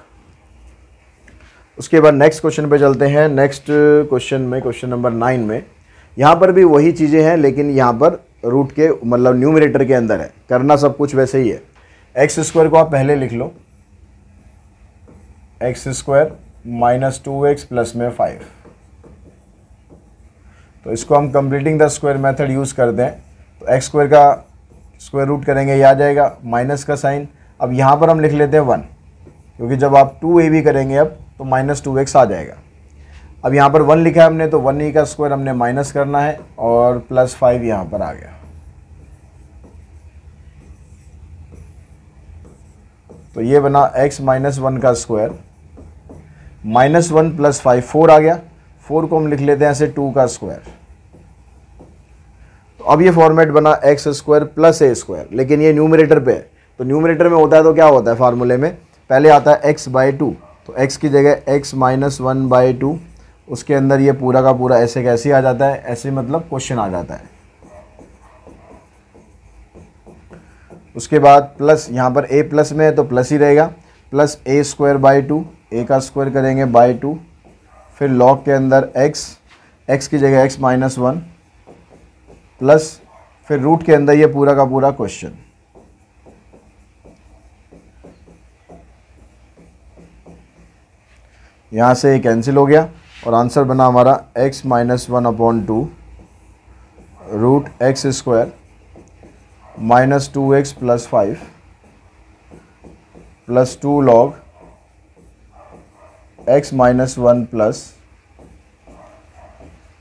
उसके बाद नेक्स्ट क्वेश्चन पे चलते हैं नेक्स्ट क्वेश्चन में क्वेश्चन नंबर नाइन में यहाँ पर भी वही चीज़ें हैं लेकिन यहाँ पर रूट के मतलब न्यूमिनेटर के अंदर है करना सब कुछ वैसे ही है एक्स स्क्वायर को आप पहले लिख लो x square minus two x plus में फाइव तो इसको हम completing the square method use कर दें तो एक्स स्क्वायर का स्क्वायर रूट करेंगे ये आ जाएगा माइनस का साइन अब यहाँ पर हम लिख लेते हैं वन क्योंकि जब आप टू ए बी करेंगे अब तो माइनस टू एक्स आ जाएगा अब यहाँ पर वन लिखा है हमने तो वन ई का स्क्वायर हमने माइनस करना है और प्लस फाइव यहाँ पर आ गया तो ये बना एक्स माइनस वन का square minus one plus five four आ गया फोर को हम लिख लेते हैं ऐसे टू का स्क्वायर तो अब ये फॉर्मेट बना x square plus a square लेकिन ये न्यूमरेटर पे है तो न्यूमिनेटर में होता है तो क्या होता है फार्मूले में पहले आता है एक्स बाई टू तो एक्स की जगह x minus one by two उसके अंदर ये पूरा का पूरा ऐसे कैसे आ जाता है ऐसे मतलब क्वेश्चन आ जाता है उसके बाद प्लस यहाँ पर ए प्लस में है तो प्लस ही रहेगा plus a square by two a का स्क्वायर करेंगे बाई टू फिर लॉग के अंदर एक्स एक्स की जगह एक्स माइनस वन प्लस फिर रूट के अंदर ये पूरा का पूरा क्वेश्चन यहाँ से ये कैंसिल हो गया और आंसर बना हमारा x minus one upon two root x square minus two x plus five plus two log x minus one plus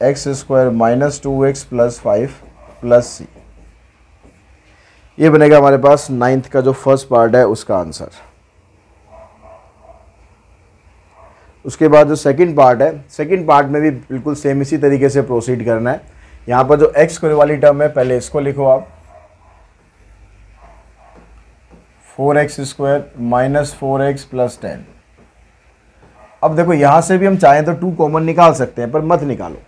x square minus two x plus five plus c ये बनेगा हमारे पास ninth का जो first part है उसका answer उसके बाद जो सेकंड पार्ट है सेकंड पार्ट में भी बिल्कुल सेम इसी तरीके से प्रोसीड करना है यहाँ पर जो एक्स स्क्वायर वाली टर्म है पहले इसको लिखो आप four x square minus four x plus ten अब देखो यहाँ से भी हम चाहें तो टू कॉमन निकाल सकते हैं पर मत निकालो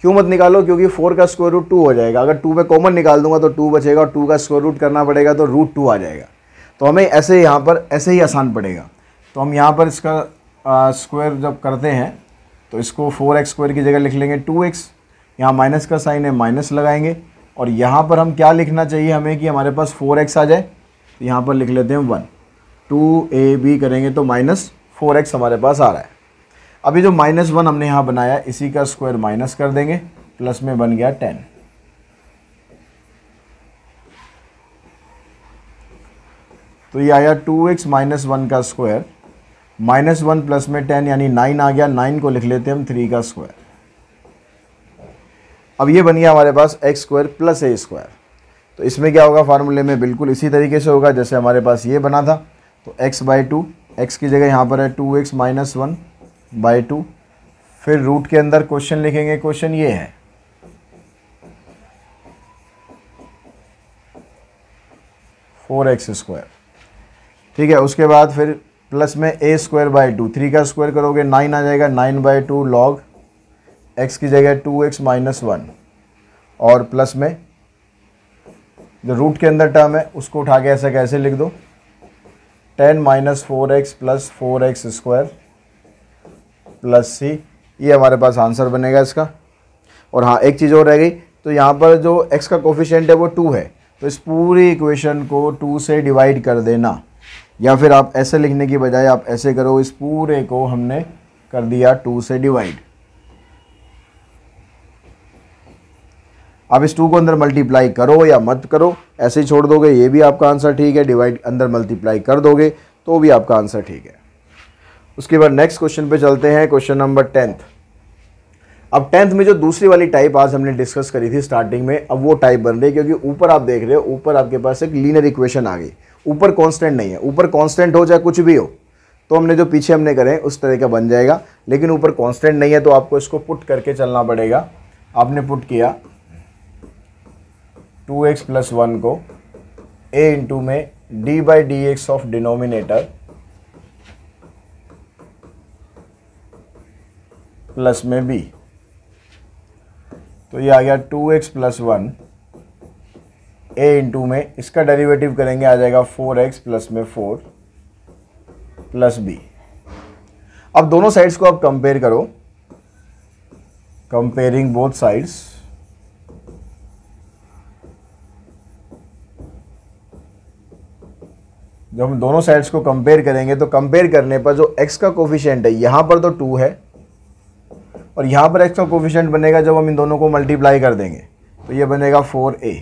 क्यों मत निकालो क्योंकि फोर का स्क्वायर रूट टू हो जाएगा अगर टू में कॉमन निकाल दूंगा तो टू बचेगा और टू का स्क्वायर रूट करना पड़ेगा तो रूट टू आ जाएगा तो हमें ऐसे यहाँ पर ऐसे ही आसान पड़ेगा तो हम यहाँ पर इसका स्क्वायर जब करते हैं तो इसको फोर एक्स स्क्वायर की जगह लिख लेंगे टू एक्स यहाँ माइनस का साइन है माइनस लगाएंगे और यहाँ पर हम क्या लिखना चाहिए हमें कि हमारे पास फोर एक्स आ जाए तो यहाँ पर लिख लेते हैं वन टू ए बी करेंगे तो माइनस फोर एक्स हमारे पास आ रहा है अभी जो माइनस वन हमने यहाँ बनाया इसी का स्क्वायर माइनस कर देंगे प्लस में बन गया टेन तो ये आया टू एक्स माइनस वन का स्क्वायर माइनस वन प्लस में टेन यानी नाइन आ गया नाइन को लिख लेते हैं हम थ्री का स्क्वायर अब ये बन गया हमारे पास x square plus a square तो इसमें क्या होगा फार्मूले में बिल्कुल इसी तरीके से होगा जैसे हमारे पास ये बना था तो एक्स बाई टू एक्स की जगह यहाँ पर है two x minus one by two फिर रूट के अंदर क्वेश्चन लिखेंगे क्वेश्चन ये है फोर एक्स स्क्वायर ठीक है उसके बाद फिर प्लस में a square by two three का स्क्वायर करोगे नाइन आ जाएगा nine by two log x की जगह टू एक्स माइनस वन और प्लस में जो रूट के अंदर टर्म है उसको उठा के ऐसा कैसे लिख दो ten minus four x plus four x square plus c ये हमारे पास आंसर बनेगा इसका और हाँ एक चीज़ और रह गई तो यहाँ पर जो एक्स का कोफिशेंट है वो टू है तो इस पूरी इक्वेशन को टू से डिवाइड कर देना या फिर आप ऐसे लिखने की बजाय आप ऐसे करो इस पूरे को हमने कर दिया टू से डिवाइड आप इस टू को अंदर मल्टीप्लाई करो या मत करो ऐसे ही छोड़ दोगे ये भी आपका आंसर ठीक है डिवाइड अंदर मल्टीप्लाई कर दोगे तो भी आपका आंसर ठीक है उसके बाद नेक्स्ट क्वेश्चन पे चलते हैं क्वेश्चन नंबर टेंथ अब टेंथ में जो दूसरी वाली टाइप आज हमने डिस्कस करी थी स्टार्टिंग में अब वो टाइप बन रही है क्योंकि ऊपर आप देख रहे हो ऊपर आपके पास एक लीनर इक्वेशन आ गई ऊपर कांस्टेंट नहीं है ऊपर कांस्टेंट हो चाहे कुछ भी हो तो हमने जो पीछे हमने करें उस तरह का बन जाएगा लेकिन ऊपर कांस्टेंट नहीं है तो आपको इसको पुट करके चलना पड़ेगा आपने पुट किया टू एक्स प्लस वन को ए इंटू में d by d x of denominator plus में बी तो ये आ गया two x plus one a into में इसका डेरिवेटिव करेंगे आ जाएगा फोर एक्स प्लस में फोर प्लस बी अब दोनों साइड्स को आप कंपेयर करो कंपेयरिंग बोथ साइड्स जब हम दोनों साइड्स को कंपेयर करेंगे तो कंपेयर करने पर जो एक्स का कोफिशियंट है यहां पर तो टू है और यहां पर एक्स का कोफिशियंट बनेगा जब हम इन दोनों को मल्टीप्लाई कर देंगे तो ये बनेगा फोर ए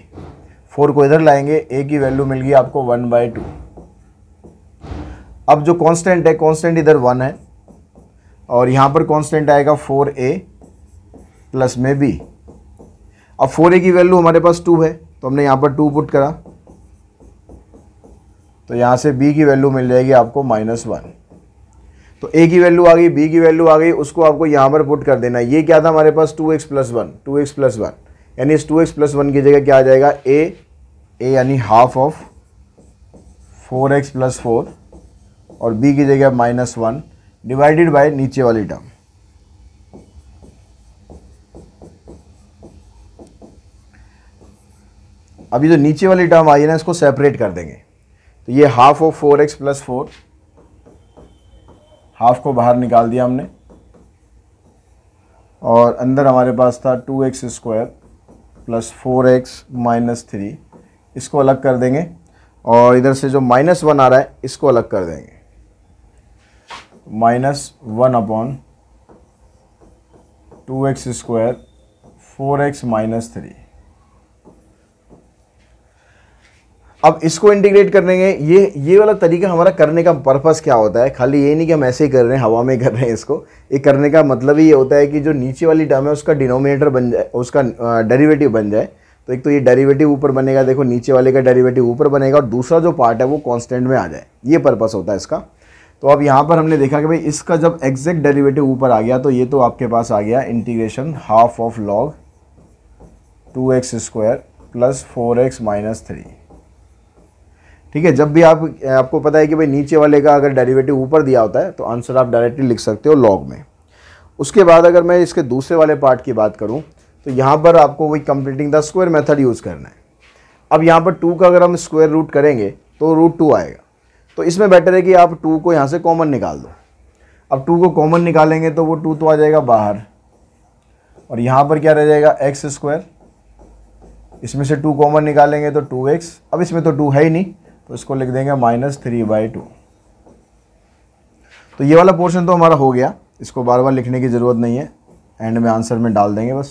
फोर को इधर लाएंगे ए की वैल्यू मिल गई आपको वन बाय टू अब जो कांस्टेंट है कांस्टेंट इधर वन है और यहाँ पर कांस्टेंट आएगा फोर ए प्लस में बी अब फोर ए की वैल्यू हमारे पास टू है तो हमने यहाँ पर टू पुट करा तो यहाँ से बी की वैल्यू मिल जाएगी आपको माइनस वन तो ए की वैल्यू आ गई बी की वैल्यू आ गई उसको आपको यहाँ पर पुट कर देना ये क्या था हमारे पास two x plus one two x plus one यानी इस टू एक्स प्लस वन की जगह क्या आ जाएगा ए ए यानी half of four x plus four और बी की जगह माइनस वन डिवाइडेड बाय नीचे वाली टर्म अभी जो नीचे वाली टर्म आई है ना इसको सेपरेट कर देंगे तो ये half of four x plus four half को बाहर निकाल दिया हमने और अंदर हमारे पास था two x square plus four x minus three इसको अलग कर देंगे और इधर से जो माइनस वन आ रहा है इसको अलग कर देंगे minus one upon two x square four x minus three अब इसको इंटीग्रेट करने के ये ये वाला तरीका हमारा करने का पर्पस क्या होता है खाली ये नहीं कि हम ऐसे ही कर रहे हैं हवा में कर रहे हैं इसको ये करने का मतलब ही ये होता है कि जो नीचे वाली टर्म है उसका डिनोमिनेटर बन जाए उसका डेरिवेटिव बन जाए तो एक तो ये डेरिवेटिव ऊपर बनेगा देखो नीचे वाले का डेरिवेटिव ऊपर बनेगा और दूसरा जो पार्ट है वो कॉन्स्टेंट में आ जाए ये पर्पस होता है इसका तो अब यहाँ पर हमने देखा कि भाई इसका जब एग्जैक्ट डेरिवेटिव ऊपर आ गया तो ये तो आपके पास आ गया integration half of log two x square plus four x minus three ठीक है जब भी आप आपको पता है कि भाई नीचे वाले का अगर डेरिवेटिव ऊपर दिया होता है तो आंसर आप डायरेक्टली लिख सकते हो लॉग में उसके बाद अगर मैं इसके दूसरे वाले पार्ट की बात करूँ तो यहाँ पर आपको वही completing the square method use करना है अब यहाँ पर टू का अगर हम स्क्वायर रूट करेंगे तो रूट टू आएगा तो इसमें बेटर है कि आप टू को यहाँ से कॉमन निकाल दो अब टू को कॉमन निकालेंगे तो वो टू तो आ जाएगा बाहर और यहाँ पर क्या रह जाएगा एक्स स्क्वायर इसमें से टू कॉमन निकालेंगे तो टू एक्स अब इसमें तो टू है ही नहीं तो इसको लिख देंगे माइनस थ्री बाई टू तो ये वाला पोर्शन तो हमारा हो गया इसको बार बार लिखने की ज़रूरत नहीं है एंड में आंसर में डाल देंगे बस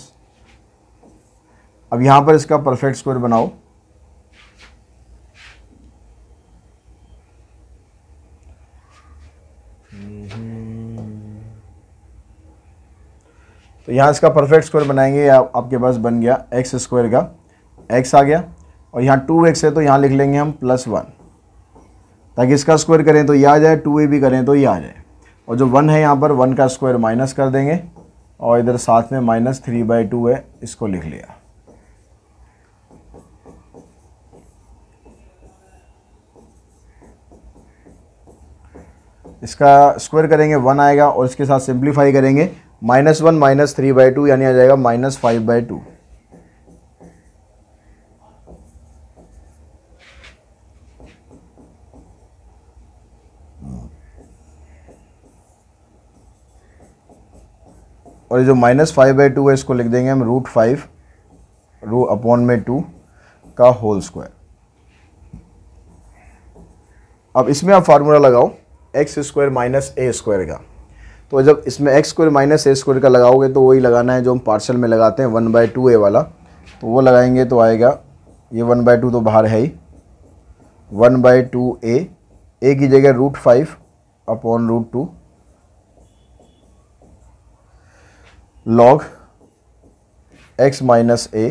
अब यहाँ पर इसका परफेक्ट स्क्वायर बनाओ तो यहाँ इसका परफेक्ट स्क्वायर बनाएंगे आपके पास बन गया एक्स स्क्वायर का एक्स आ गया और यहाँ टू एक्स है तो यहाँ लिख लेंगे हम प्लस वन ताकि इसका स्क्वायर करें तो ये आ जाए टू ए भी करें तो ये आ जाए और जो वन है यहाँ पर वन का स्क्वायर माइनस कर देंगे और इधर साथ में माइनस थ्री बाई टू है इसको लिख लिया इसका स्क्वायर करेंगे वन आएगा और इसके साथ सिंप्लीफाई करेंगे minus one minus three by two यानी आ जाएगा माइनस फाइव बाई टू और जो माइनस फाइव बाई टू है इसको लिख देंगे हम रूट फाइव रू अपॉन में टू का होल स्क्वायर अब इसमें आप फार्मूला लगाओ x square minus a square का तो जब इसमें x square minus a square का लगाओगे तो वही लगाना है जो हम पार्सल में लगाते हैं वन बाई टू ए वाला तो वो लगाएंगे तो आएगा ये वन बाई टू तो बाहर है ही one by two a a की जगह root five upon root two log x minus a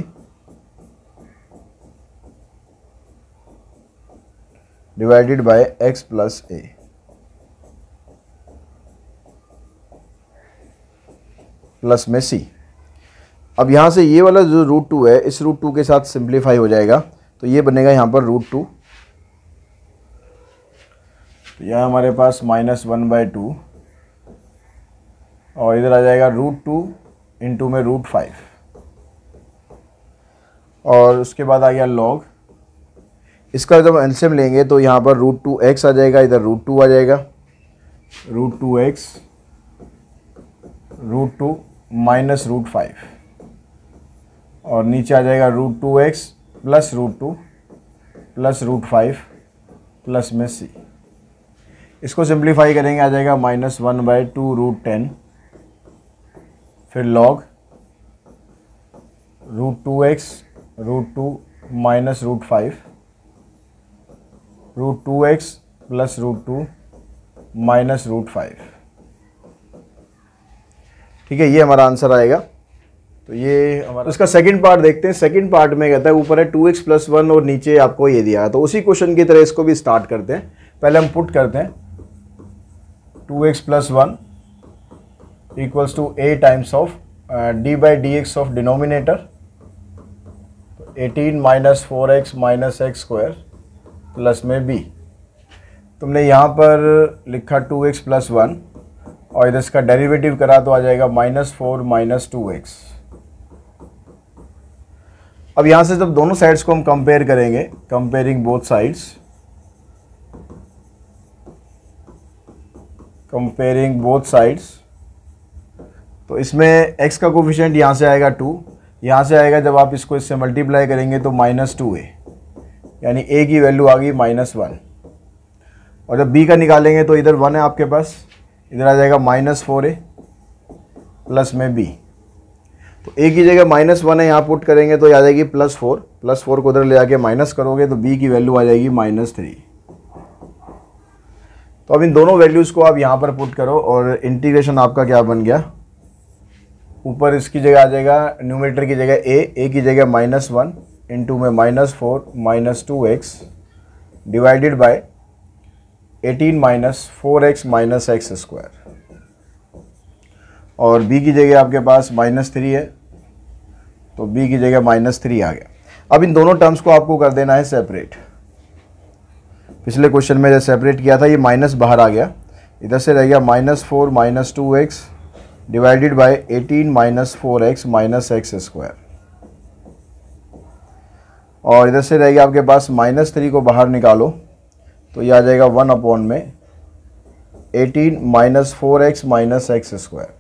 divided by x plus a plus में सी अब यहाँ से ये वाला जो रूट टू है इस रूट टू के साथ सिंप्लीफाई हो जाएगा तो ये बनेगा यहाँ पर रूट टू तो यह हमारे पास माइनस वन बाय टू और इधर आ जाएगा रूट टू इंटू में रूट फाइव और उसके बाद आ गया लॉग इसका जब एल्सियम लेंगे तो यहाँ पर रूट टू एक्स आ जाएगा इधर रूट टू आ जाएगा root two x root two minus root five और नीचे आ जाएगा root two x plus root two plus root five plus में सी इसको सिंप्लीफाई करेंगे आ जाएगा minus one by two root ten फिर log root two x root two minus root five root two x plus root two minus root five ठीक है ये हमारा आंसर आएगा तो ये हमारा उसका सेकंड पार्ट देखते हैं सेकंड पार्ट में कहता है ऊपर है टू एक्स प्लस वन और नीचे आपको ये दिया है तो उसी क्वेश्चन की तरह इसको भी स्टार्ट करते हैं पहले हम पुट करते हैं two x plus one equals to a times of uh, d by dx of denominator 18 minus four x minus x square plus में b तुमने यहाँ पर लिखा 2x एक्स प्लस वन और इधर इसका डेरिवेटिव करा तो आ जाएगा minus four minus two x अब यहाँ से जब दोनों साइड्स को हम कंपेयर करेंगे comparing both sides comparing both sides तो इसमें एक्स का कोफिशेंट यहाँ से आएगा टू यहाँ से आएगा जब आप इसको इससे मल्टीप्लाई करेंगे तो माइनस टू ए यानी ए की वैल्यू आ गई माइनस वन और जब बी का निकालेंगे तो इधर वन है आपके पास इधर आ जाएगा माइनस फोर ए प्लस में बी तो ए की जगह माइनस वन है यहाँ पुट करेंगे तो आ जाएगी प्लस फोर प्लस फोर को उधर ले जाके माइनस करोगे तो बी की वैल्यू आ जाएगी माइनस थ्री तो अब इन दोनों वैल्यूज़ को आप यहाँ पर पुट करो और इंटीग्रेशन आपका क्या बन गया ऊपर इसकी जगह आ जाएगा न्यूमीटर की जगह ए ए की जगह माइनस वन इंटू में minus four minus two x divided by eighteen minus four x minus x square और बी की जगह आपके पास माइनस थ्री है तो बी की जगह माइनस थ्री आ गया अब इन दोनों टर्म्स को आपको कर देना है सेपरेट पिछले क्वेश्चन में सेपरेट किया था ये माइनस बाहर आ गया इधर से रह गया minus four minus two x divided by 18 minus four x minus x square और इधर से रहेगा आपके पास माइनस थ्री को बाहर निकालो तो ये आ जाएगा वन अपॉन में eighteen minus four x minus x square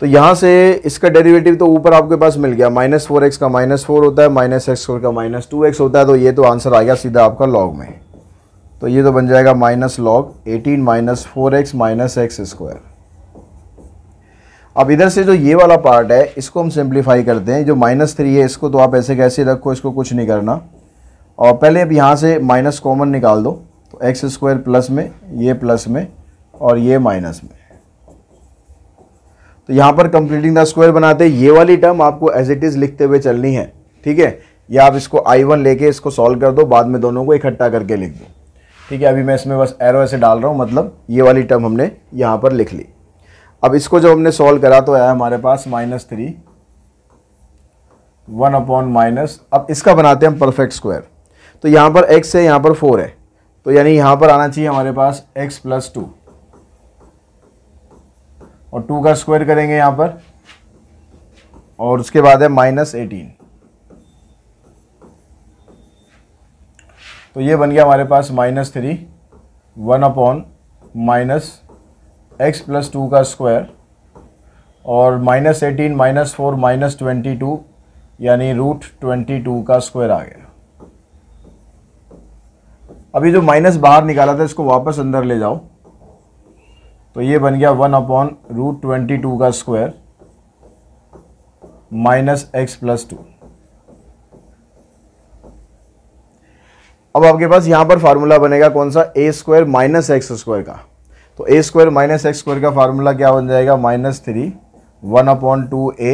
तो यहाँ से इसका डेरिवेटिव तो ऊपर आपके पास मिल गया माइनस फोर एक्स का माइनस फोर होता है माइनस एक्स का माइनस टू एक्स होता है तो ये तो आंसर आ गया सीधा आपका लॉग में तो ये तो बन जाएगा minus log eighteen minus four x minus x square अब इधर से जो ये वाला पार्ट है इसको हम सिंप्लीफाई करते हैं जो माइनस थ्री है इसको तो आप ऐसे कैसे रखो इसको कुछ नहीं करना और पहले अब यहाँ से माइनस कॉमन निकाल दो तो एक्स स्क्वायर प्लस में ये प्लस में और ये माइनस में तो यहाँ पर कंप्लीटिंग द स्क्वायर बनाते ये वाली टर्म आपको एज इट इज़ लिखते हुए चलनी है ठीक है या आप इसको आई वन लेके इसको सॉल्व कर दो बाद में दोनों को इकट्ठा करके लिख दो ठीक है अभी मैं इसमें बस एरो ऐसे डाल रहा हूँ मतलब ये वाली टर्म हमने यहाँ पर लिख ली अब इसको जब हमने सॉल्व करा तो आया हमारे पास minus three one upon minus अब इसका बनाते हैं हम परफेक्ट स्क्वायर तो यहाँ पर एक्स है यहाँ पर फोर है तो यानी यहाँ पर आना चाहिए हमारे पास एक्स प्लस टू और टू का स्क्वायर करेंगे यहाँ पर और उसके बाद है माइनस एटीन तो ये बन गया हमारे पास minus three one upon minus x plus two का स्क्वायर और minus eighteen minus four minus twenty two यानी रूट ट्वेंटी टू का स्क्वायर आ गया अभी जो माइनस बाहर निकाला था इसको वापस अंदर ले जाओ तो ये बन गया one upon root twenty two का square minus x plus two अब आपके पास यहाँ पर फार्मूला बनेगा कौन सा a square minus x square का तो a square minus x square का फार्मूला क्या बन जाएगा minus three one upon two a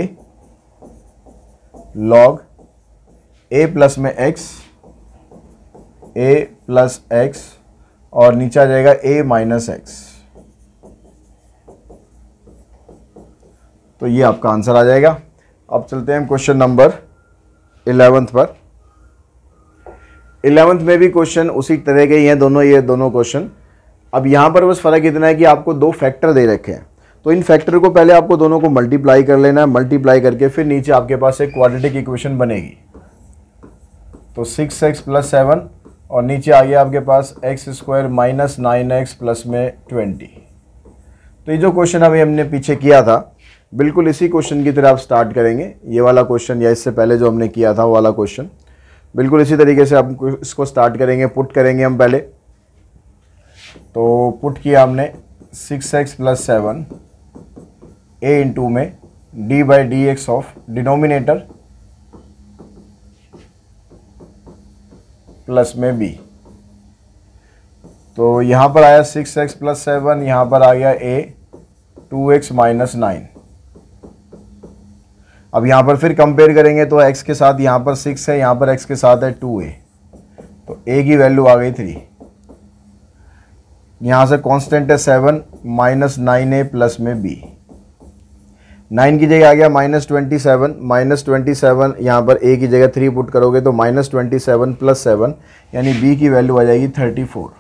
log a plus में एक्स ए प्लस एक्स और नीचे आ जाएगा ए माइनस एक्स तो ये आपका आंसर आ जाएगा अब चलते हैं क्वेश्चन नंबर इलेवेंथ पर इलेवंथ में भी क्वेश्चन उसी तरह के ही हैं दोनों ये दोनों क्वेश्चन अब यहाँ पर बस फ़र्क इतना है कि आपको दो फैक्टर दे रखे हैं तो इन फैक्टर को पहले आपको दोनों को मल्टीप्लाई कर लेना है मल्टीप्लाई करके फिर नीचे आपके पास एक क्वाड्रेटिक इक्वेशन बनेगी तो सिक्स एक्स प्लस सेवन और नीचे आ गया आपके पास x square minus nine x plus में ट्वेंटी तो ये जो क्वेश्चन अभी हमने पीछे किया था बिल्कुल इसी क्वेश्चन की तरह आप स्टार्ट करेंगे ये वाला क्वेश्चन या इससे पहले जो हमने किया था वो वाला क्वेश्चन बिल्कुल इसी तरीके से हम इसको स्टार्ट करेंगे पुट करेंगे हम पहले तो पुट किया हमने six x plus seven a into में d by d x of denominator plus में बी तो यहाँ पर आया सिक्स एक्स प्लस सेवन यहाँ पर आ गया a two x minus nine अब यहाँ पर फिर कंपेयर करेंगे तो x के साथ यहाँ पर सिक्स है यहाँ पर x के साथ है टू ए तो a की वैल्यू आ गई थ्री यहाँ से कांस्टेंट है seven minus nine a plus में b नाइन की जगह आ गया minus twenty seven minus twenty seven यहाँ पर ए की जगह थ्री पुट करोगे तो minus twenty seven plus seven यानी बी की वैल्यू आ जाएगी थर्टी फोर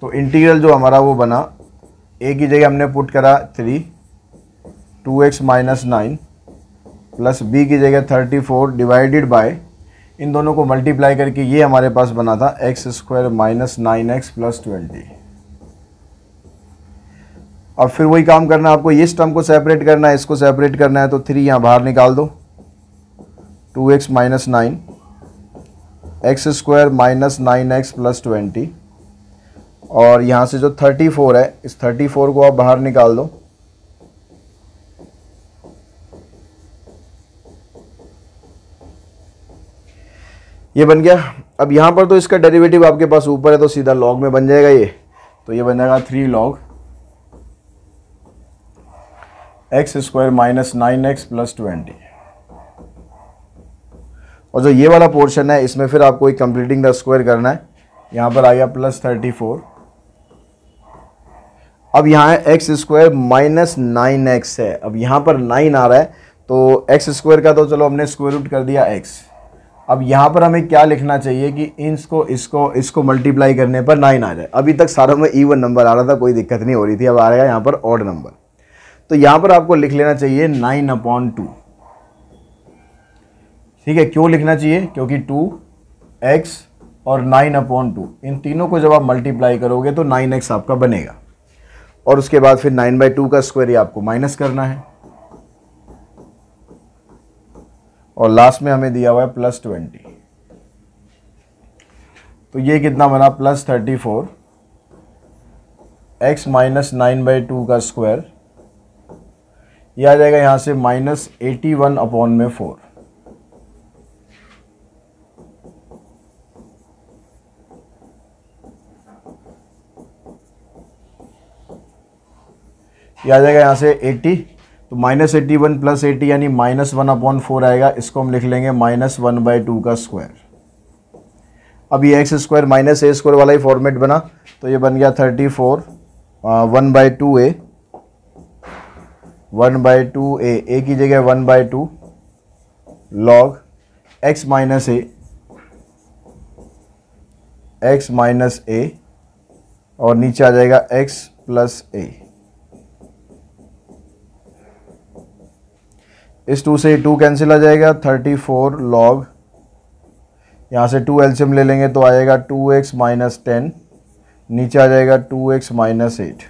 तो इंटीग्रल जो हमारा वो बना ए की जगह हमने पुट करा three two x minus nine plus b की जगह थर्टी फोर डिवाइडेड बाय इन दोनों को मल्टीप्लाई करके ये हमारे पास बना था x square minus nine x plus twenty और फिर वही काम करना आपको इस टर्म को सेपरेट करना है इसको सेपरेट करना है तो थ्री यहाँ बाहर निकाल दो two x minus nine x square minus nine x plus twenty और यहाँ से जो थर्टी फोर है इस थर्टी फोर को आप बाहर निकाल दो ये बन गया अब यहाँ पर तो इसका डेरिवेटिव आपके पास ऊपर है तो सीधा लॉग में बन जाएगा ये तो ये बन जाएगा three log x square minus nine x plus twenty और जो ये वाला पोर्शन है इसमें फिर आपको एक कंप्लीटिंग द स्क्वायर करना है यहाँ पर आ गया प्लस थर्टी फोर अब यहाँ है x square minus nine x है अब यहाँ पर नाइन आ रहा है तो एक्स स्क्वायर का तो चलो हमने स्क्वायर रूट कर दिया एक्स अब यहाँ पर हमें क्या लिखना चाहिए कि इसको इसको इसको मल्टीप्लाई करने पर नाइन आ जाए अभी तक सारों में ईवन नंबर आ रहा था कोई दिक्कत नहीं हो रही थी अब आ रहा है यहाँ पर ऑड नंबर तो यहाँ पर आपको लिख लेना चाहिए नाइन अपॉन टू ठीक है क्यों लिखना चाहिए क्योंकि टू एक्स और नाइन अपॉन टू इन तीनों को जब आप मल्टीप्लाई करोगे तो नाइन एक्स आपका बनेगा और उसके बाद फिर नाइन बाई टू का स्क्वायर ही आपको माइनस करना है और लास्ट में हमें दिया हुआ है प्लस ट्वेंटी तो ये कितना बना plus thirty four x minus nine by two का स्क्वायर यह आ जाएगा यहाँ से माइनस एटी वन अपॉन में फोर यह आ जाएगा यहां से एटी तो minus eighty one plus eighty यानी माइनस वन अपॉन फोर आएगा इसको हम लिख लेंगे माइनस वन बाई टू का स्क्वायर अब ये x square minus a square वाला ही फॉर्मेट बना तो ये बन गया thirty four one by two a one by two a a की जगह one by two log x minus a x minus a और नीचे आ जाएगा एक्स प्लस ए इस टू से टू कैंसिल आ जाएगा थर्टी फोर लॉग यहाँ से टू एल्शियम ले लेंगे तो आएगा टू एक्स माइनस टेन नीचे आ जाएगा टू एक्स माइनस एट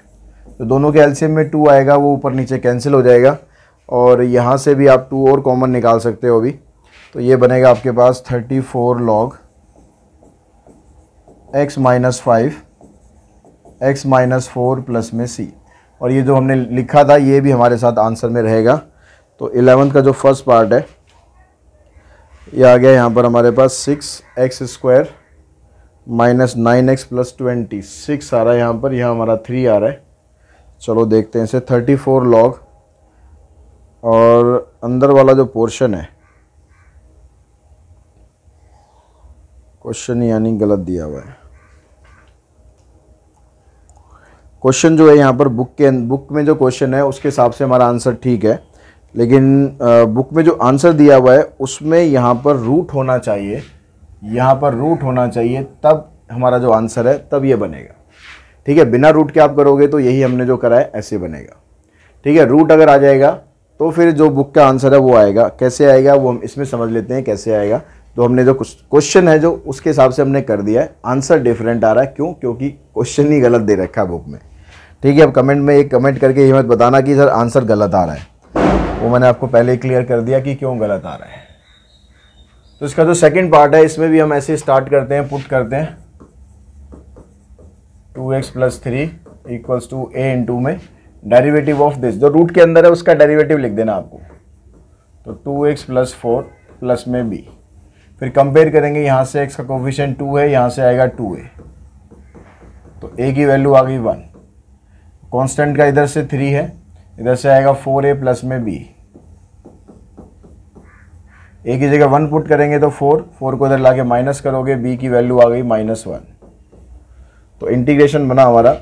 तो दोनों के एल्शियम में टू आएगा वो ऊपर नीचे कैंसिल हो जाएगा और यहाँ से भी आप टू और कॉमन निकाल सकते हो अभी तो ये बनेगा आपके पास thirty four log x minus five x minus four plus में सी और ये जो हमने लिखा था ये भी हमारे साथ आंसर में रहेगा तो एलेवंथ का जो फर्स्ट पार्ट है ये आ गया यहाँ पर हमारे पास six x square minus nine x plus twenty six आ रहा है यहाँ पर यह हमारा थ्री आ रहा है चलो देखते हैं इसे थर्टी फोर लॉग और अंदर वाला जो पोर्शन है क्वेश्चन यानी गलत दिया हुआ है क्वेश्चन जो है यहाँ पर बुक के बुक में जो क्वेश्चन है उसके हिसाब से हमारा आंसर ठीक है लेकिन बुक में जो आंसर दिया हुआ है उसमें यहाँ पर रूट होना चाहिए यहाँ पर रूट होना चाहिए तब हमारा जो आंसर है तब ये बनेगा ठीक है बिना रूट के आप करोगे तो यही हमने जो करा है ऐसे बनेगा ठीक है रूट अगर आ जाएगा तो फिर जो बुक का आंसर है वो आएगा कैसे आएगा वो हम इसमें समझ लेते हैं कैसे आएगा तो हमने जो क्वेश्चन है जो उसके हिसाब से हमने कर दिया है आंसर डिफरेंट आ रहा है क्यों क्योंकि क्वेश्चन ही गलत दे रखा है बुक में ठीक है अब कमेंट में एक कमेंट करके ये मत बताना कि सर आंसर गलत आ रहा है वो मैंने आपको पहले क्लियर कर दिया कि क्यों गलत आ रहा है तो इसका जो सेकंड पार्ट है इसमें भी हम ऐसे स्टार्ट करते हैं पुट करते हैं two x plus three equals to a into में डेरिवेटिव ऑफ दिस जो रूट के अंदर है उसका डेरिवेटिव लिख देना आपको तो two x plus four plus में बी फिर कंपेयर करेंगे यहाँ से एक्स का कोफिशन टू है यहाँ से आएगा टू ए तो ए की वैल्यू आ गई वन कांस्टेंट का इधर से थ्री है इधर से आएगा फोर ए प्लस में बी ए की जगह वन पुट करेंगे तो फोर फोर को इधर ला के माइनस करोगे बी की वैल्यू आ गई माइनस वन तो इंटीग्रेशन बना हमारा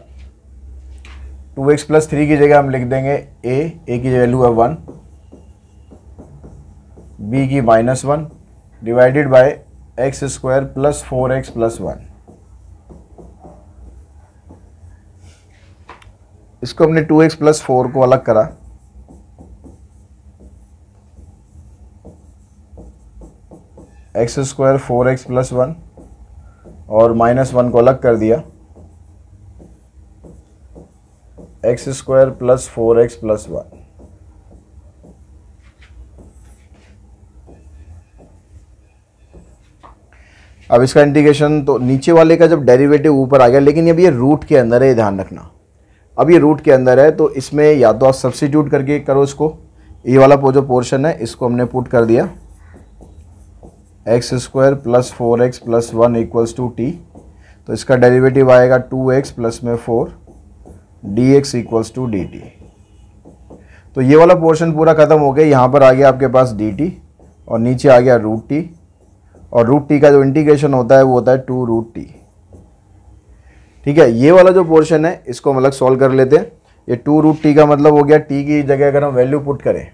टू एक्स प्लस थ्री की जगह हम लिख देंगे ए ए की वैल्यू है वन बी की minus one divided by x square plus four x plus one इसको हमने टू एक्स प्लस फोर को अलग करा x square four x plus one और माइनस वन को अलग कर दिया x square plus four x plus one अब इसका इंटीग्रेशन तो नीचे वाले का जब डेरिवेटिव ऊपर आ गया लेकिन अब ये रूट के अंदर है ध्यान रखना अब ये रूट के अंदर है तो इसमें या तो आप सब्सिट्यूट करके करो इसको ये वाला जो पोर्शन है इसको हमने पुट कर दिया x square plus four x plus one equals to t तो इसका डेरिवेटिव आएगा टू एक्स प्लस में four d x equals to d t तो ये वाला पोर्शन पूरा ख़त्म हो गया यहाँ पर आ गया आपके पास डी टी और नीचे आ गया रूट टी और रूट टी का जो इंटीग्रेशन होता है वो होता है टू रूट टी ठीक है ये वाला जो पोर्शन है इसको हम अलग सॉल्व कर लेते हैं ये टू रूट टी का मतलब हो गया टी की जगह अगर हम वैल्यू पुट करें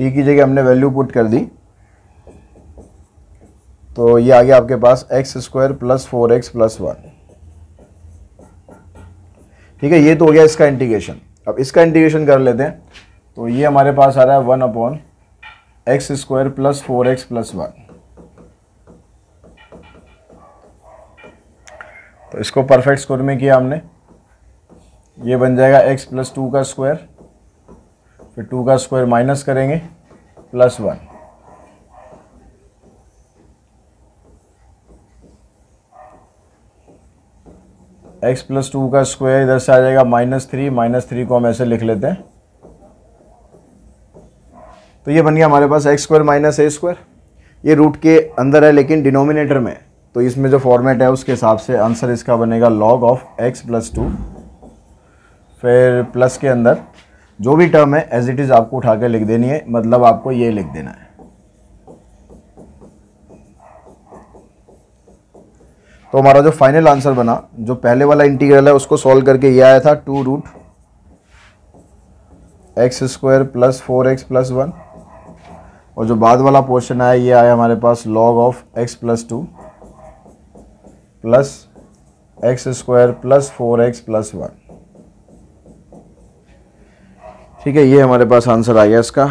टी की जगह हमने वैल्यू पुट कर दी तो ये आ गया आपके पास x square plus four x plus one ठीक है ये तो हो गया इसका इंटीग्रेशन अब इसका इंटीग्रेशन कर लेते हैं तो ये हमारे पास आ रहा है one upon x square plus four x plus one तो इसको परफेक्ट स्क्वायर में किया हमने ये बन जाएगा एक्स प्लस टू का स्क्वायर फिर टू का स्क्वायर माइनस करेंगे plus one x plus two का स्क्वायर इधर से आ जाएगा माइनस थ्री माइनस थ्री को हम ऐसे लिख लेते हैं तो ये बन गया हमारे पास x square minus a square ये रूट के अंदर है लेकिन डिनोमिनेटर में तो इसमें जो फॉर्मेट है उसके हिसाब से आंसर इसका बनेगा log of x plus two फिर प्लस के अंदर जो भी टर्म है एज इट इज़ आपको उठा कर लिख देनी है मतलब आपको ये लिख देना है तो हमारा जो फाइनल आंसर बना जो पहले वाला इंटीग्रल है उसको सॉल्व करके ये आया था two root x square plus four x plus one और जो बाद वाला पोर्शन आया ये आया हमारे पास log of x plus two plus x square plus four x plus one ठीक है ये हमारे पास आंसर आ गया इसका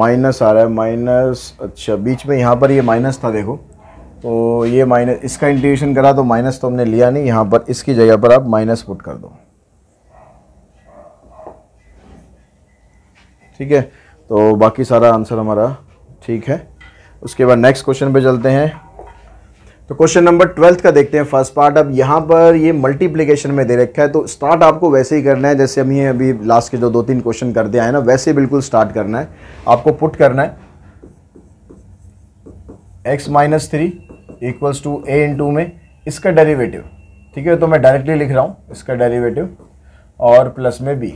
माइनस आ रहा है माइनस अच्छा बीच में यहाँ पर ये माइनस था देखो तो ये माइनस इसका इंटीग्रेशन करा तो माइनस तो हमने लिया नहीं यहाँ पर इसकी जगह पर आप माइनस पुट कर दो ठीक है तो बाकी सारा आंसर हमारा ठीक है उसके बाद नेक्स्ट क्वेश्चन पे चलते हैं तो क्वेश्चन नंबर ट्वेल्थ का देखते हैं फर्स्ट पार्ट अब यहाँ पर ये मल्टीप्लिकेशन में दे रखा है तो स्टार्ट आपको वैसे ही करना है जैसे हम ये अभी लास्ट के जो दो तीन क्वेश्चन कर दिया है ना वैसे बिल्कुल स्टार्ट करना है आपको पुट करना है x minus three equals to a into में इसका डेरिवेटिव ठीक है तो मैं डायरेक्टली लिख रहा हूँ इसका डेरिवेटिव और प्लस में बी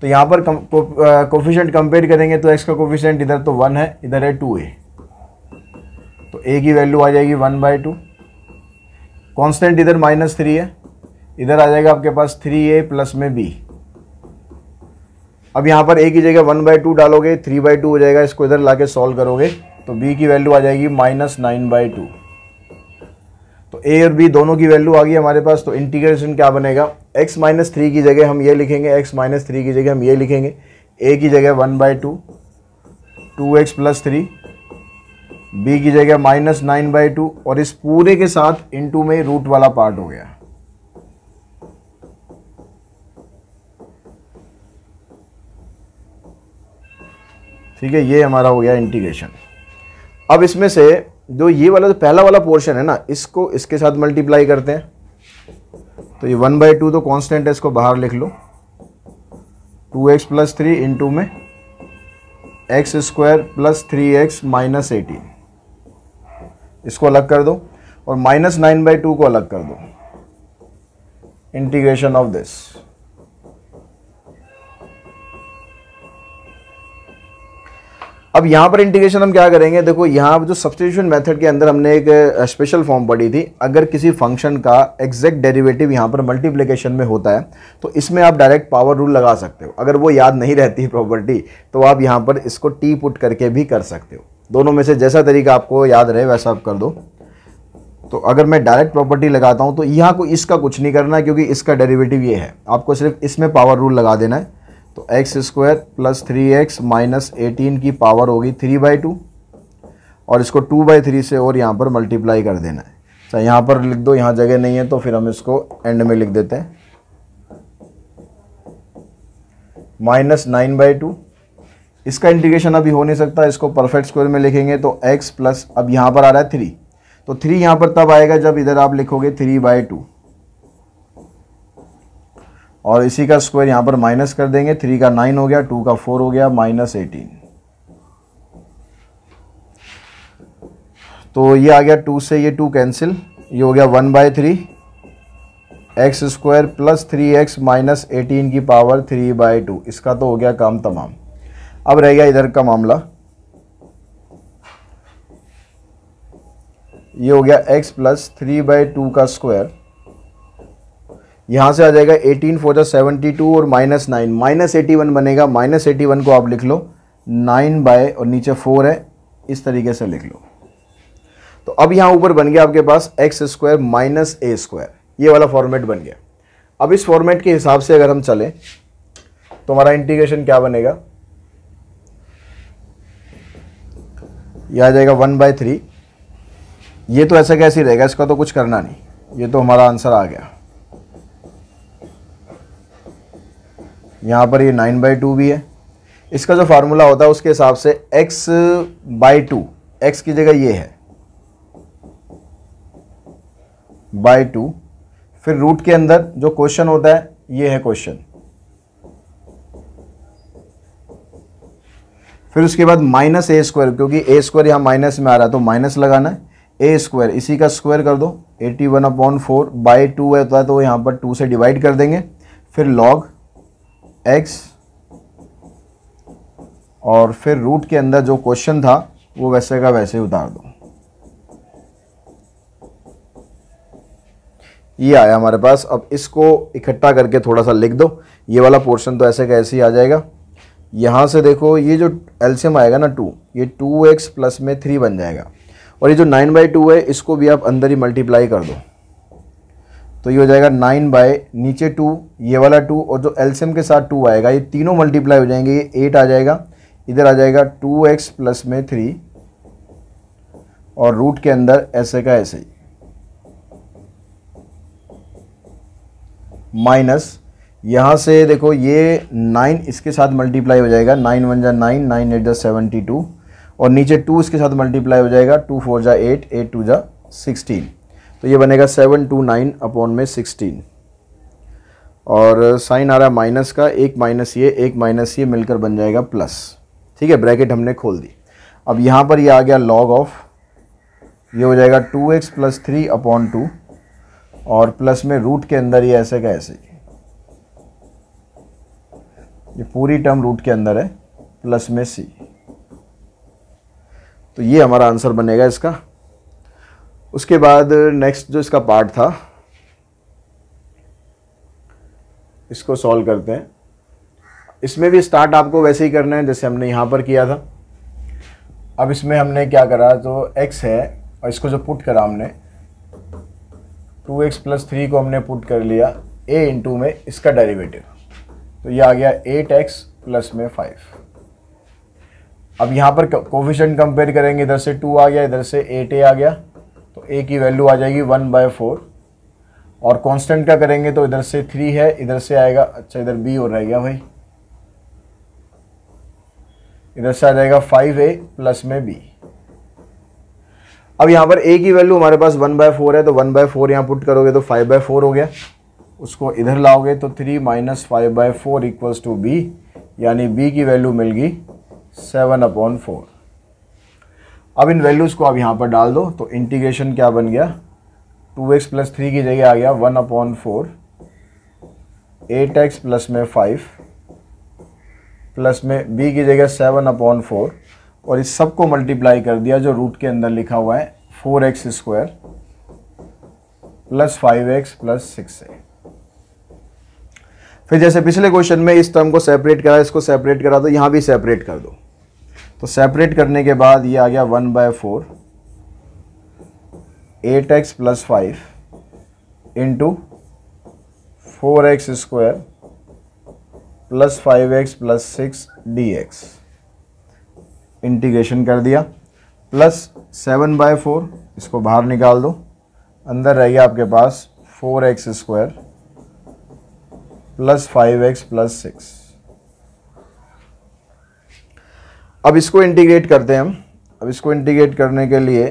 तो यहाँ पर कोफिशेंट कंपेयर करेंगे तो एक्स का कोफिशेंट इधर तो वन है इधर है टू ए ए की वैल्यू आ जाएगी वन बाई टू कॉन्स्टेंट इधर माइनस थ्री है इधर आ जाएगा आपके पास थ्री ए प्लस में बी अब यहाँ पर ए की जगह वन बाई टू डालोगे थ्री बाई टू हो जाएगा इसको इधर ला के सॉल्व करोगे तो बी की वैल्यू आ जाएगी माइनस नाइन बाई टू तो ए और बी दोनों की वैल्यू आ गई हमारे पास तो इंटीग्रेशन क्या बनेगा एक्स माइनस थ्री की जगह हम ये लिखेंगे एक्स माइनस थ्री की जगह हम ये लिखेंगे ए की जगह one by two two x plus three b की जगह माइनस नाइन बाई टू और इस पूरे के साथ इनटू में रूट वाला पार्ट हो गया ठीक है ये हमारा हो गया इंटीग्रेशन अब इसमें से जो ये वाला जो पहला वाला पोर्शन है ना इसको इसके साथ मल्टीप्लाई करते हैं तो ये वन बाई टू तो कांस्टेंट है इसको बाहर लिख लो two x plus three into में x square plus three x minus eighteen इसको अलग कर दो और माइनस नाइन बाई टू को अलग कर दो इंटीग्रेशन ऑफ दिस अब यहां पर इंटीग्रेशन हम क्या करेंगे देखो यहां जो सब्सटीट्यूशन मेथड के अंदर हमने एक स्पेशल फॉर्म पढ़ी थी अगर किसी फंक्शन का एग्जैक्ट डेरिवेटिव यहां पर मल्टीप्लिकेशन में होता है तो इसमें आप डायरेक्ट पावर रूल लगा सकते हो अगर वो याद नहीं रहती प्रॉपर्टी तो आप यहां पर इसको टी पुट करके भी कर सकते हो दोनों में से जैसा तरीका आपको याद रहे वैसा आप कर दो तो अगर मैं डायरेक्ट प्रॉपर्टी लगाता हूँ तो यहाँ को इसका कुछ नहीं करना क्योंकि इसका डेरिवेटिव ये है आपको सिर्फ इसमें पावर रूल लगा देना है तो x square plus three x minus eighteen की पावर होगी थ्री बाई टू और इसको टू बाई थ्री से और यहाँ पर मल्टीप्लाई कर देना है अच्छा यहाँ पर लिख दो यहाँ जगह नहीं है तो फिर हम इसको एंड में लिख देते हैं माइनस नाइन बाई टू इसका इंटीग्रेशन अभी हो नहीं सकता इसको परफेक्ट स्क्वायर में लिखेंगे तो x प्लस अब यहाँ पर आ रहा है थ्री तो थ्री यहाँ पर तब आएगा जब इधर आप लिखोगे थ्री बाय टू और इसी का स्क्वायर यहाँ पर माइनस कर देंगे थ्री का नाइन हो गया टू का फोर हो गया माइनस एटीन तो ये आ गया टू से ये टू कैंसिल ये हो गया one by three x square plus three x minus eighteen की पावर थ्री बाय टू इसका तो हो गया काम तमाम अब रह गया इधर का मामला ये हो गया x plus three by two का स्क्वायर यहां से आ जाएगा एटीन फोर जा सेवेंटी टू और minus nine minus eighty one बनेगा माइनस एटी वन को आप लिख लो नाइन बाय और नीचे फोर है इस तरीके से लिख लो तो अब यहां ऊपर बन गया आपके पास x square minus a square ये वाला फॉर्मेट बन गया अब इस फॉर्मेट के हिसाब से अगर हम चलें तो हमारा इंटीग्रेशन क्या बनेगा ये आ जाएगा वन बाई थ्री ये तो ऐसा कैसे रहेगा इसका तो कुछ करना नहीं ये तो हमारा आंसर आ गया यहाँ पर ये नाइन बाई टू भी है इसका जो फार्मूला होता है उसके हिसाब से x बाई टू एक्स की जगह ये है बाई टू फिर रूट के अंदर जो क्वेश्चन होता है ये है क्वेश्चन फिर उसके बाद माइनस ए स्क्वायर क्योंकि ए स्क्वायर यहाँ माइनस में आ रहा है तो माइनस लगाना है ए स्क्वायर इसी का स्क्वायर कर दो eighty one upon four by two होता है तो यहाँ पर टू से डिवाइड कर देंगे फिर लॉग एक्स और फिर रूट के अंदर जो क्वेश्चन था वो वैसे का वैसे उतार दो ये आया हमारे पास अब इसको इकट्ठा करके थोड़ा सा लिख दो ये वाला पोर्शन तो ऐसे का ऐसे ही आ जाएगा यहाँ से देखो ये जो एल्शियम आएगा ना टू ये टू एक्स प्लस में थ्री बन जाएगा और ये जो नाइन बाई टू है इसको भी आप अंदर ही मल्टीप्लाई कर दो तो ये हो जाएगा नाइन बाय नीचे टू ये वाला टू और जो एल्शियम के साथ टू आएगा ये तीनों मल्टीप्लाई हो जाएंगे ये एट आ जाएगा इधर आ जाएगा टू एक्स प्लस में थ्री और रूट के अंदर ऐसे का ऐसे ही माइनस यहाँ से देखो ये नाइन इसके साथ मल्टीप्लाई हो जाएगा नाइन वन जा नाइन नाइन एट जा सेवेंटी टू और नीचे टू इसके साथ मल्टीप्लाई हो जाएगा टू फोर जा एट एट टू जा सिक्सटीन तो ये बनेगा सेवन टू नाइन अपॉन में सिक्सटीन और साइन आ रहा है माइनस का एक माइनस ये एक माइनस ये मिलकर बन जाएगा प्लस ठीक है ब्रैकेट हमने खोल दी अब यहाँ पर ये आ गया लॉग ऑफ ये हो जाएगा two x plus three upon two और प्लस में रूट के अंदर ये ऐसे का ऐसे ये पूरी टर्म रूट के अंदर है प्लस में सी तो ये हमारा आंसर बनेगा इसका उसके बाद नेक्स्ट जो इसका पार्ट था इसको सॉल्व करते हैं इसमें भी स्टार्ट आपको वैसे ही करना है जैसे हमने यहाँ पर किया था अब इसमें हमने क्या करा तो x है और इसको जो पुट करा हमने 2x एक्स प्लस थ्री को हमने पुट कर लिया a इंटू में इसका डेरिवेटिव तो ये आ गया एट एक्स प्लस में फाइव अब यहाँ पर कोफिशेंट कंपेयर करेंगे इधर से टू आ गया इधर से एट ए आ गया तो ए की वैल्यू आ जाएगी वन बाय फोर और कांस्टेंट का करेंगे तो इधर से थ्री है इधर से आएगा अच्छा इधर बी हो रह गया भाई इधर से आ जाएगा फाइव ए प्लस में बी अब यहाँ पर ए की वैल्यू हमारे पास वन बाय फोर है तो वन बाय फोर यहाँ पुट करोगे तो फाइव बाय फोर हो गया उसको इधर लाओगे तो three minus five by four equals to b यानी बी की वैल्यू मिल गई सेवन अपॉन फोर अब इन वैल्यूज़ को आप यहाँ पर डाल दो तो इंटीग्रेशन क्या बन गया टू एक्स प्लस थ्री की जगह आ गया one upon four eight x plus में फाइव प्लस में बी की जगह सेवन अपॉन फोर और इस सबको मल्टीप्लाई कर दिया जो रूट के अंदर लिखा हुआ है four x square plus five x plus six है फिर जैसे पिछले क्वेश्चन में इस टर्म को सेपरेट करा इसको सेपरेट करा तो यहाँ भी सेपरेट कर दो तो सेपरेट करने के बाद ये आ गया one by four eight x plus five into four x square plus five x plus six d x integration कर दिया प्लस सेवन बाय फोर इसको बाहर निकाल दो अंदर रह गया आपके पास four x square plus five x plus six अब इसको इंटीग्रेट करते हैं हम अब इसको इंटीग्रेट करने के लिए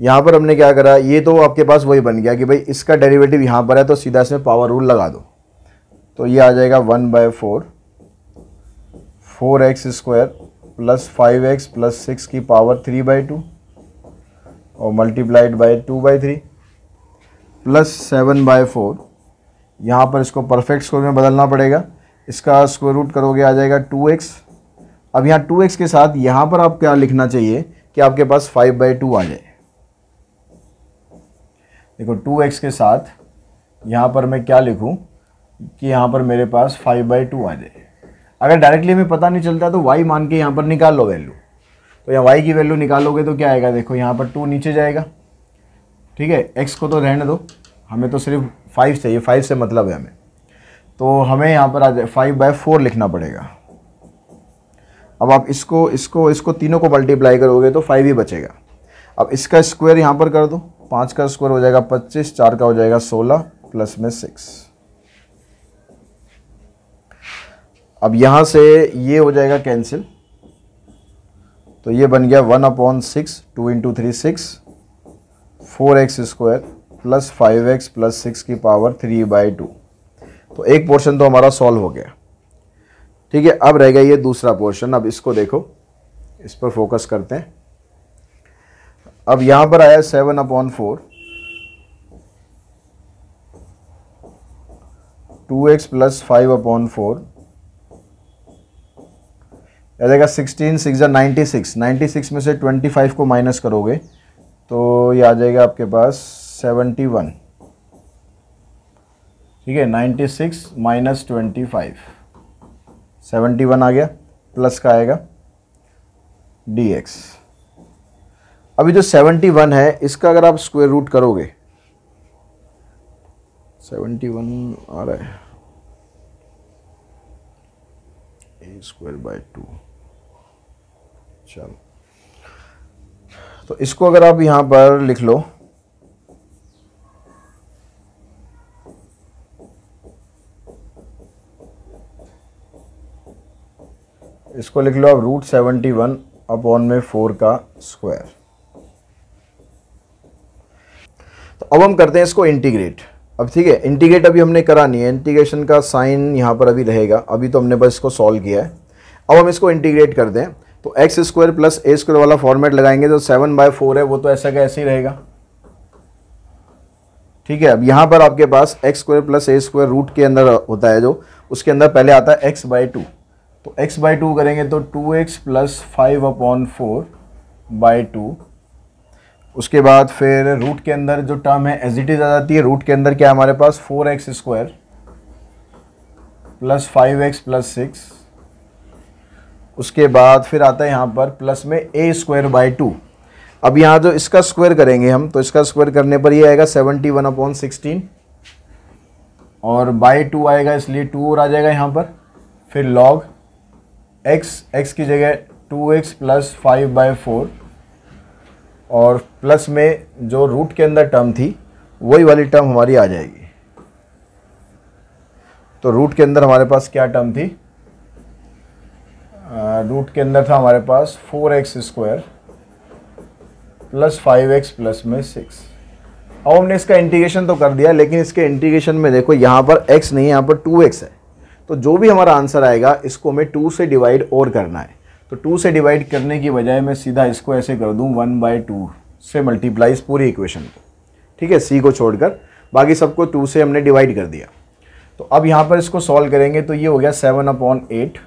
यहाँ पर हमने क्या करा ये तो आपके पास वही बन गया कि भाई इसका डेरिवेटिव यहाँ पर है तो सीधा इसमें पावर रूल लगा दो तो ये आ जाएगा one by four four x square plus five x plus six की पावर थ्री बाई टू और multiplied by two by three plus seven by four यहाँ पर इसको परफेक्ट स्क्वायर में बदलना पड़ेगा इसका स्क्वायर रूट करोगे आ जाएगा टू एक्स अब यहाँ टू एक्स के साथ यहाँ पर आप क्या लिखना चाहिए कि आपके पास फाइव बाई टू आ जाए देखो टू एक्स के साथ यहाँ पर मैं क्या लिखूँ कि यहाँ पर मेरे पास फाइव बाई टू आ जाए अगर डायरेक्टली हमें पता नहीं चलता तो वाई मान के यहाँ पर निकाल लो वैल्यू तो यहाँ वाई की वैल्यू निकालोगे तो क्या आएगा देखो यहाँ पर टू नीचे जाएगा ठीक है एक्स को तो रहने दो हमें तो सिर्फ फाइव चाहिए फाइव से मतलब है हमें तो हमें यहाँ पर आ जाए फाइव बाय फोर लिखना पड़ेगा अब आप इसको इसको इसको तीनों को मल्टीप्लाई करोगे तो फाइव ही बचेगा अब इसका स्क्वायर यहाँ पर कर दो पाँच का स्क्वायर हो जाएगा पच्चीस चार का हो जाएगा सोलह प्लस में सिक्स अब यहाँ से ये हो जाएगा कैंसिल तो ये बन गया one upon six two into three six four x square plus five x plus six की पावर थ्री बाई टू तो एक पोर्शन तो हमारा सॉल्व हो गया ठीक है अब रह गया ये दूसरा पोर्शन अब इसको देखो इस पर फोकस करते हैं अब यहाँ पर आया seven upon four two x plus five upon four रहेगा सिक्सटीन सिक्स या नाइन्टी सिक्स नाइन्टी सिक्स में से ट्वेंटी फाइव को माइनस करोगे तो ये आ जाएगा आपके पास सेवेंटी वन ठीक है ninety six minus twenty five seventy one आ गया प्लस का आएगा डी एक्स अभी जो सेवेंटी वन है इसका अगर आप स्क्वायर रूट करोगे सेवेंटी वन आ रहा है ए स्क्वायर बाय टू चलो तो इसको अगर आप यहां पर लिख लो इसको लिख लो आप रूट सेवेंटी वन अपॉन में फोर का स्क्वायर तो अब हम करते हैं इसको इंटीग्रेट अब ठीक है इंटीग्रेट अभी हमने करा नहीं है इंटीग्रेशन का साइन यहां पर अभी रहेगा अभी तो हमने बस इसको सॉल्व किया है अब हम इसको इंटीग्रेट करते हैं तो x square plus a square वाला फॉर्मेट लगाएंगे तो सेवन बाय फोर है वो तो ऐसा का ऐसे ही रहेगा ठीक है अब यहाँ पर आपके पास x square plus a square root के अंदर होता है जो उसके अंदर पहले आता है एक्स बाय टू तो एक्स बाई टू करेंगे तो two x plus five upon four by two उसके बाद फिर रूट के अंदर जो टर्म है एज इट इज आ जाती है रूट के अंदर क्या हमारे पास four x square plus five x plus six उसके बाद फिर आता है यहाँ पर प्लस में ए स्क्वायर बाई टू अब यहाँ जो इसका स्क्वायर करेंगे हम तो इसका स्क्वायर करने पर ये आएगा सेवेंटी वन अपॉन सिक्सटीन और बाई टू आएगा इसलिए टू और आ जाएगा यहाँ पर फिर लॉग एक्स एक्स की जगह two x plus five by four और प्लस में जो रूट के अंदर टर्म थी वही वाली टर्म हमारी आ जाएगी तो रूट के अंदर हमारे पास क्या टर्म थी रूट uh, के अंदर था हमारे पास four x square plus five x plus में सिक्स अब हमने इसका इंटीग्रेशन तो कर दिया लेकिन इसके इंटीग्रेशन में देखो यहाँ पर x नहीं है यहाँ पर 2x है तो जो भी हमारा आंसर आएगा इसको हमें 2 से डिवाइड और करना है तो 2 से डिवाइड करने की बजाय मैं सीधा इसको ऐसे कर दूँ वन बाई टू से मल्टीप्लाई इस पूरी इक्वेशन को ठीक है सी को छोड़कर बाकी सबको टू से हमने डिवाइड कर दिया तो अब यहाँ पर इसको सॉल्व करेंगे तो ये हो गया सेवन अपॉन एट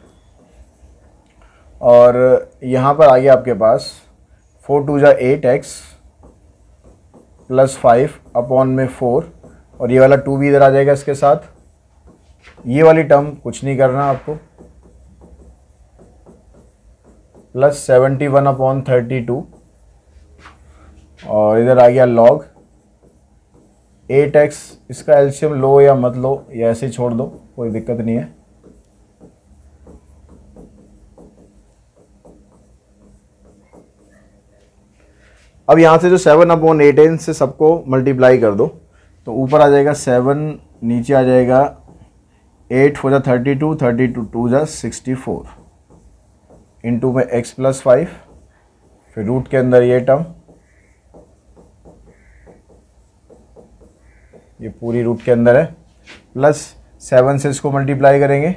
और यहाँ पर आ गया आपके पास फोर टू जो eight x plus five upon में फोर और ये वाला टू भी इधर आ जाएगा इसके साथ ये वाली टर्म कुछ नहीं करना आपको plus seventy one upon thirty two और इधर आ गया लॉग एट एक्स इसका एल्शियम लो या मत लो या ऐसे ही छोड़ दो कोई दिक्कत नहीं है अब यहाँ से जो सेवन अपॉन एटेन से सबको मल्टीप्लाई कर दो तो ऊपर आ जाएगा सेवन नीचे आ जाएगा एट हो जाए thirty two thirty two two जा सिक्सटी फोर इंटू में एक्स प्लस फाइव फिर रूट के अंदर ये टर्म ये पूरी रूट के अंदर है प्लस सेवन से इसको मल्टीप्लाई करेंगे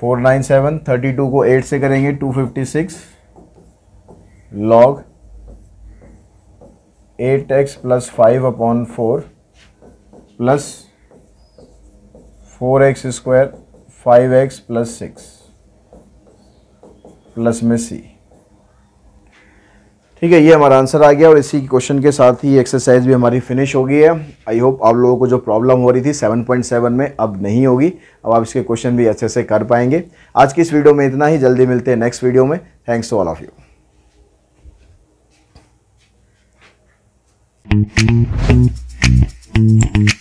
four nine seven thirty two को एट से करेंगे two fifty six log eight x plus five upon four plus four x square five x plus six plus में सी ठीक है ये हमारा आंसर आ गया और इसी क्वेश्चन के साथ ही एक्सरसाइज भी हमारी फिनिश हो गई है आई होप आप लोगों को जो प्रॉब्लम हो रही थी 7.7 में अब नहीं होगी अब आप इसके क्वेश्चन भी अच्छे से कर पाएंगे आज की इस वीडियो में इतना ही जल्दी मिलते हैं नेक्स्ट वीडियो में thanks to all of you Thank you.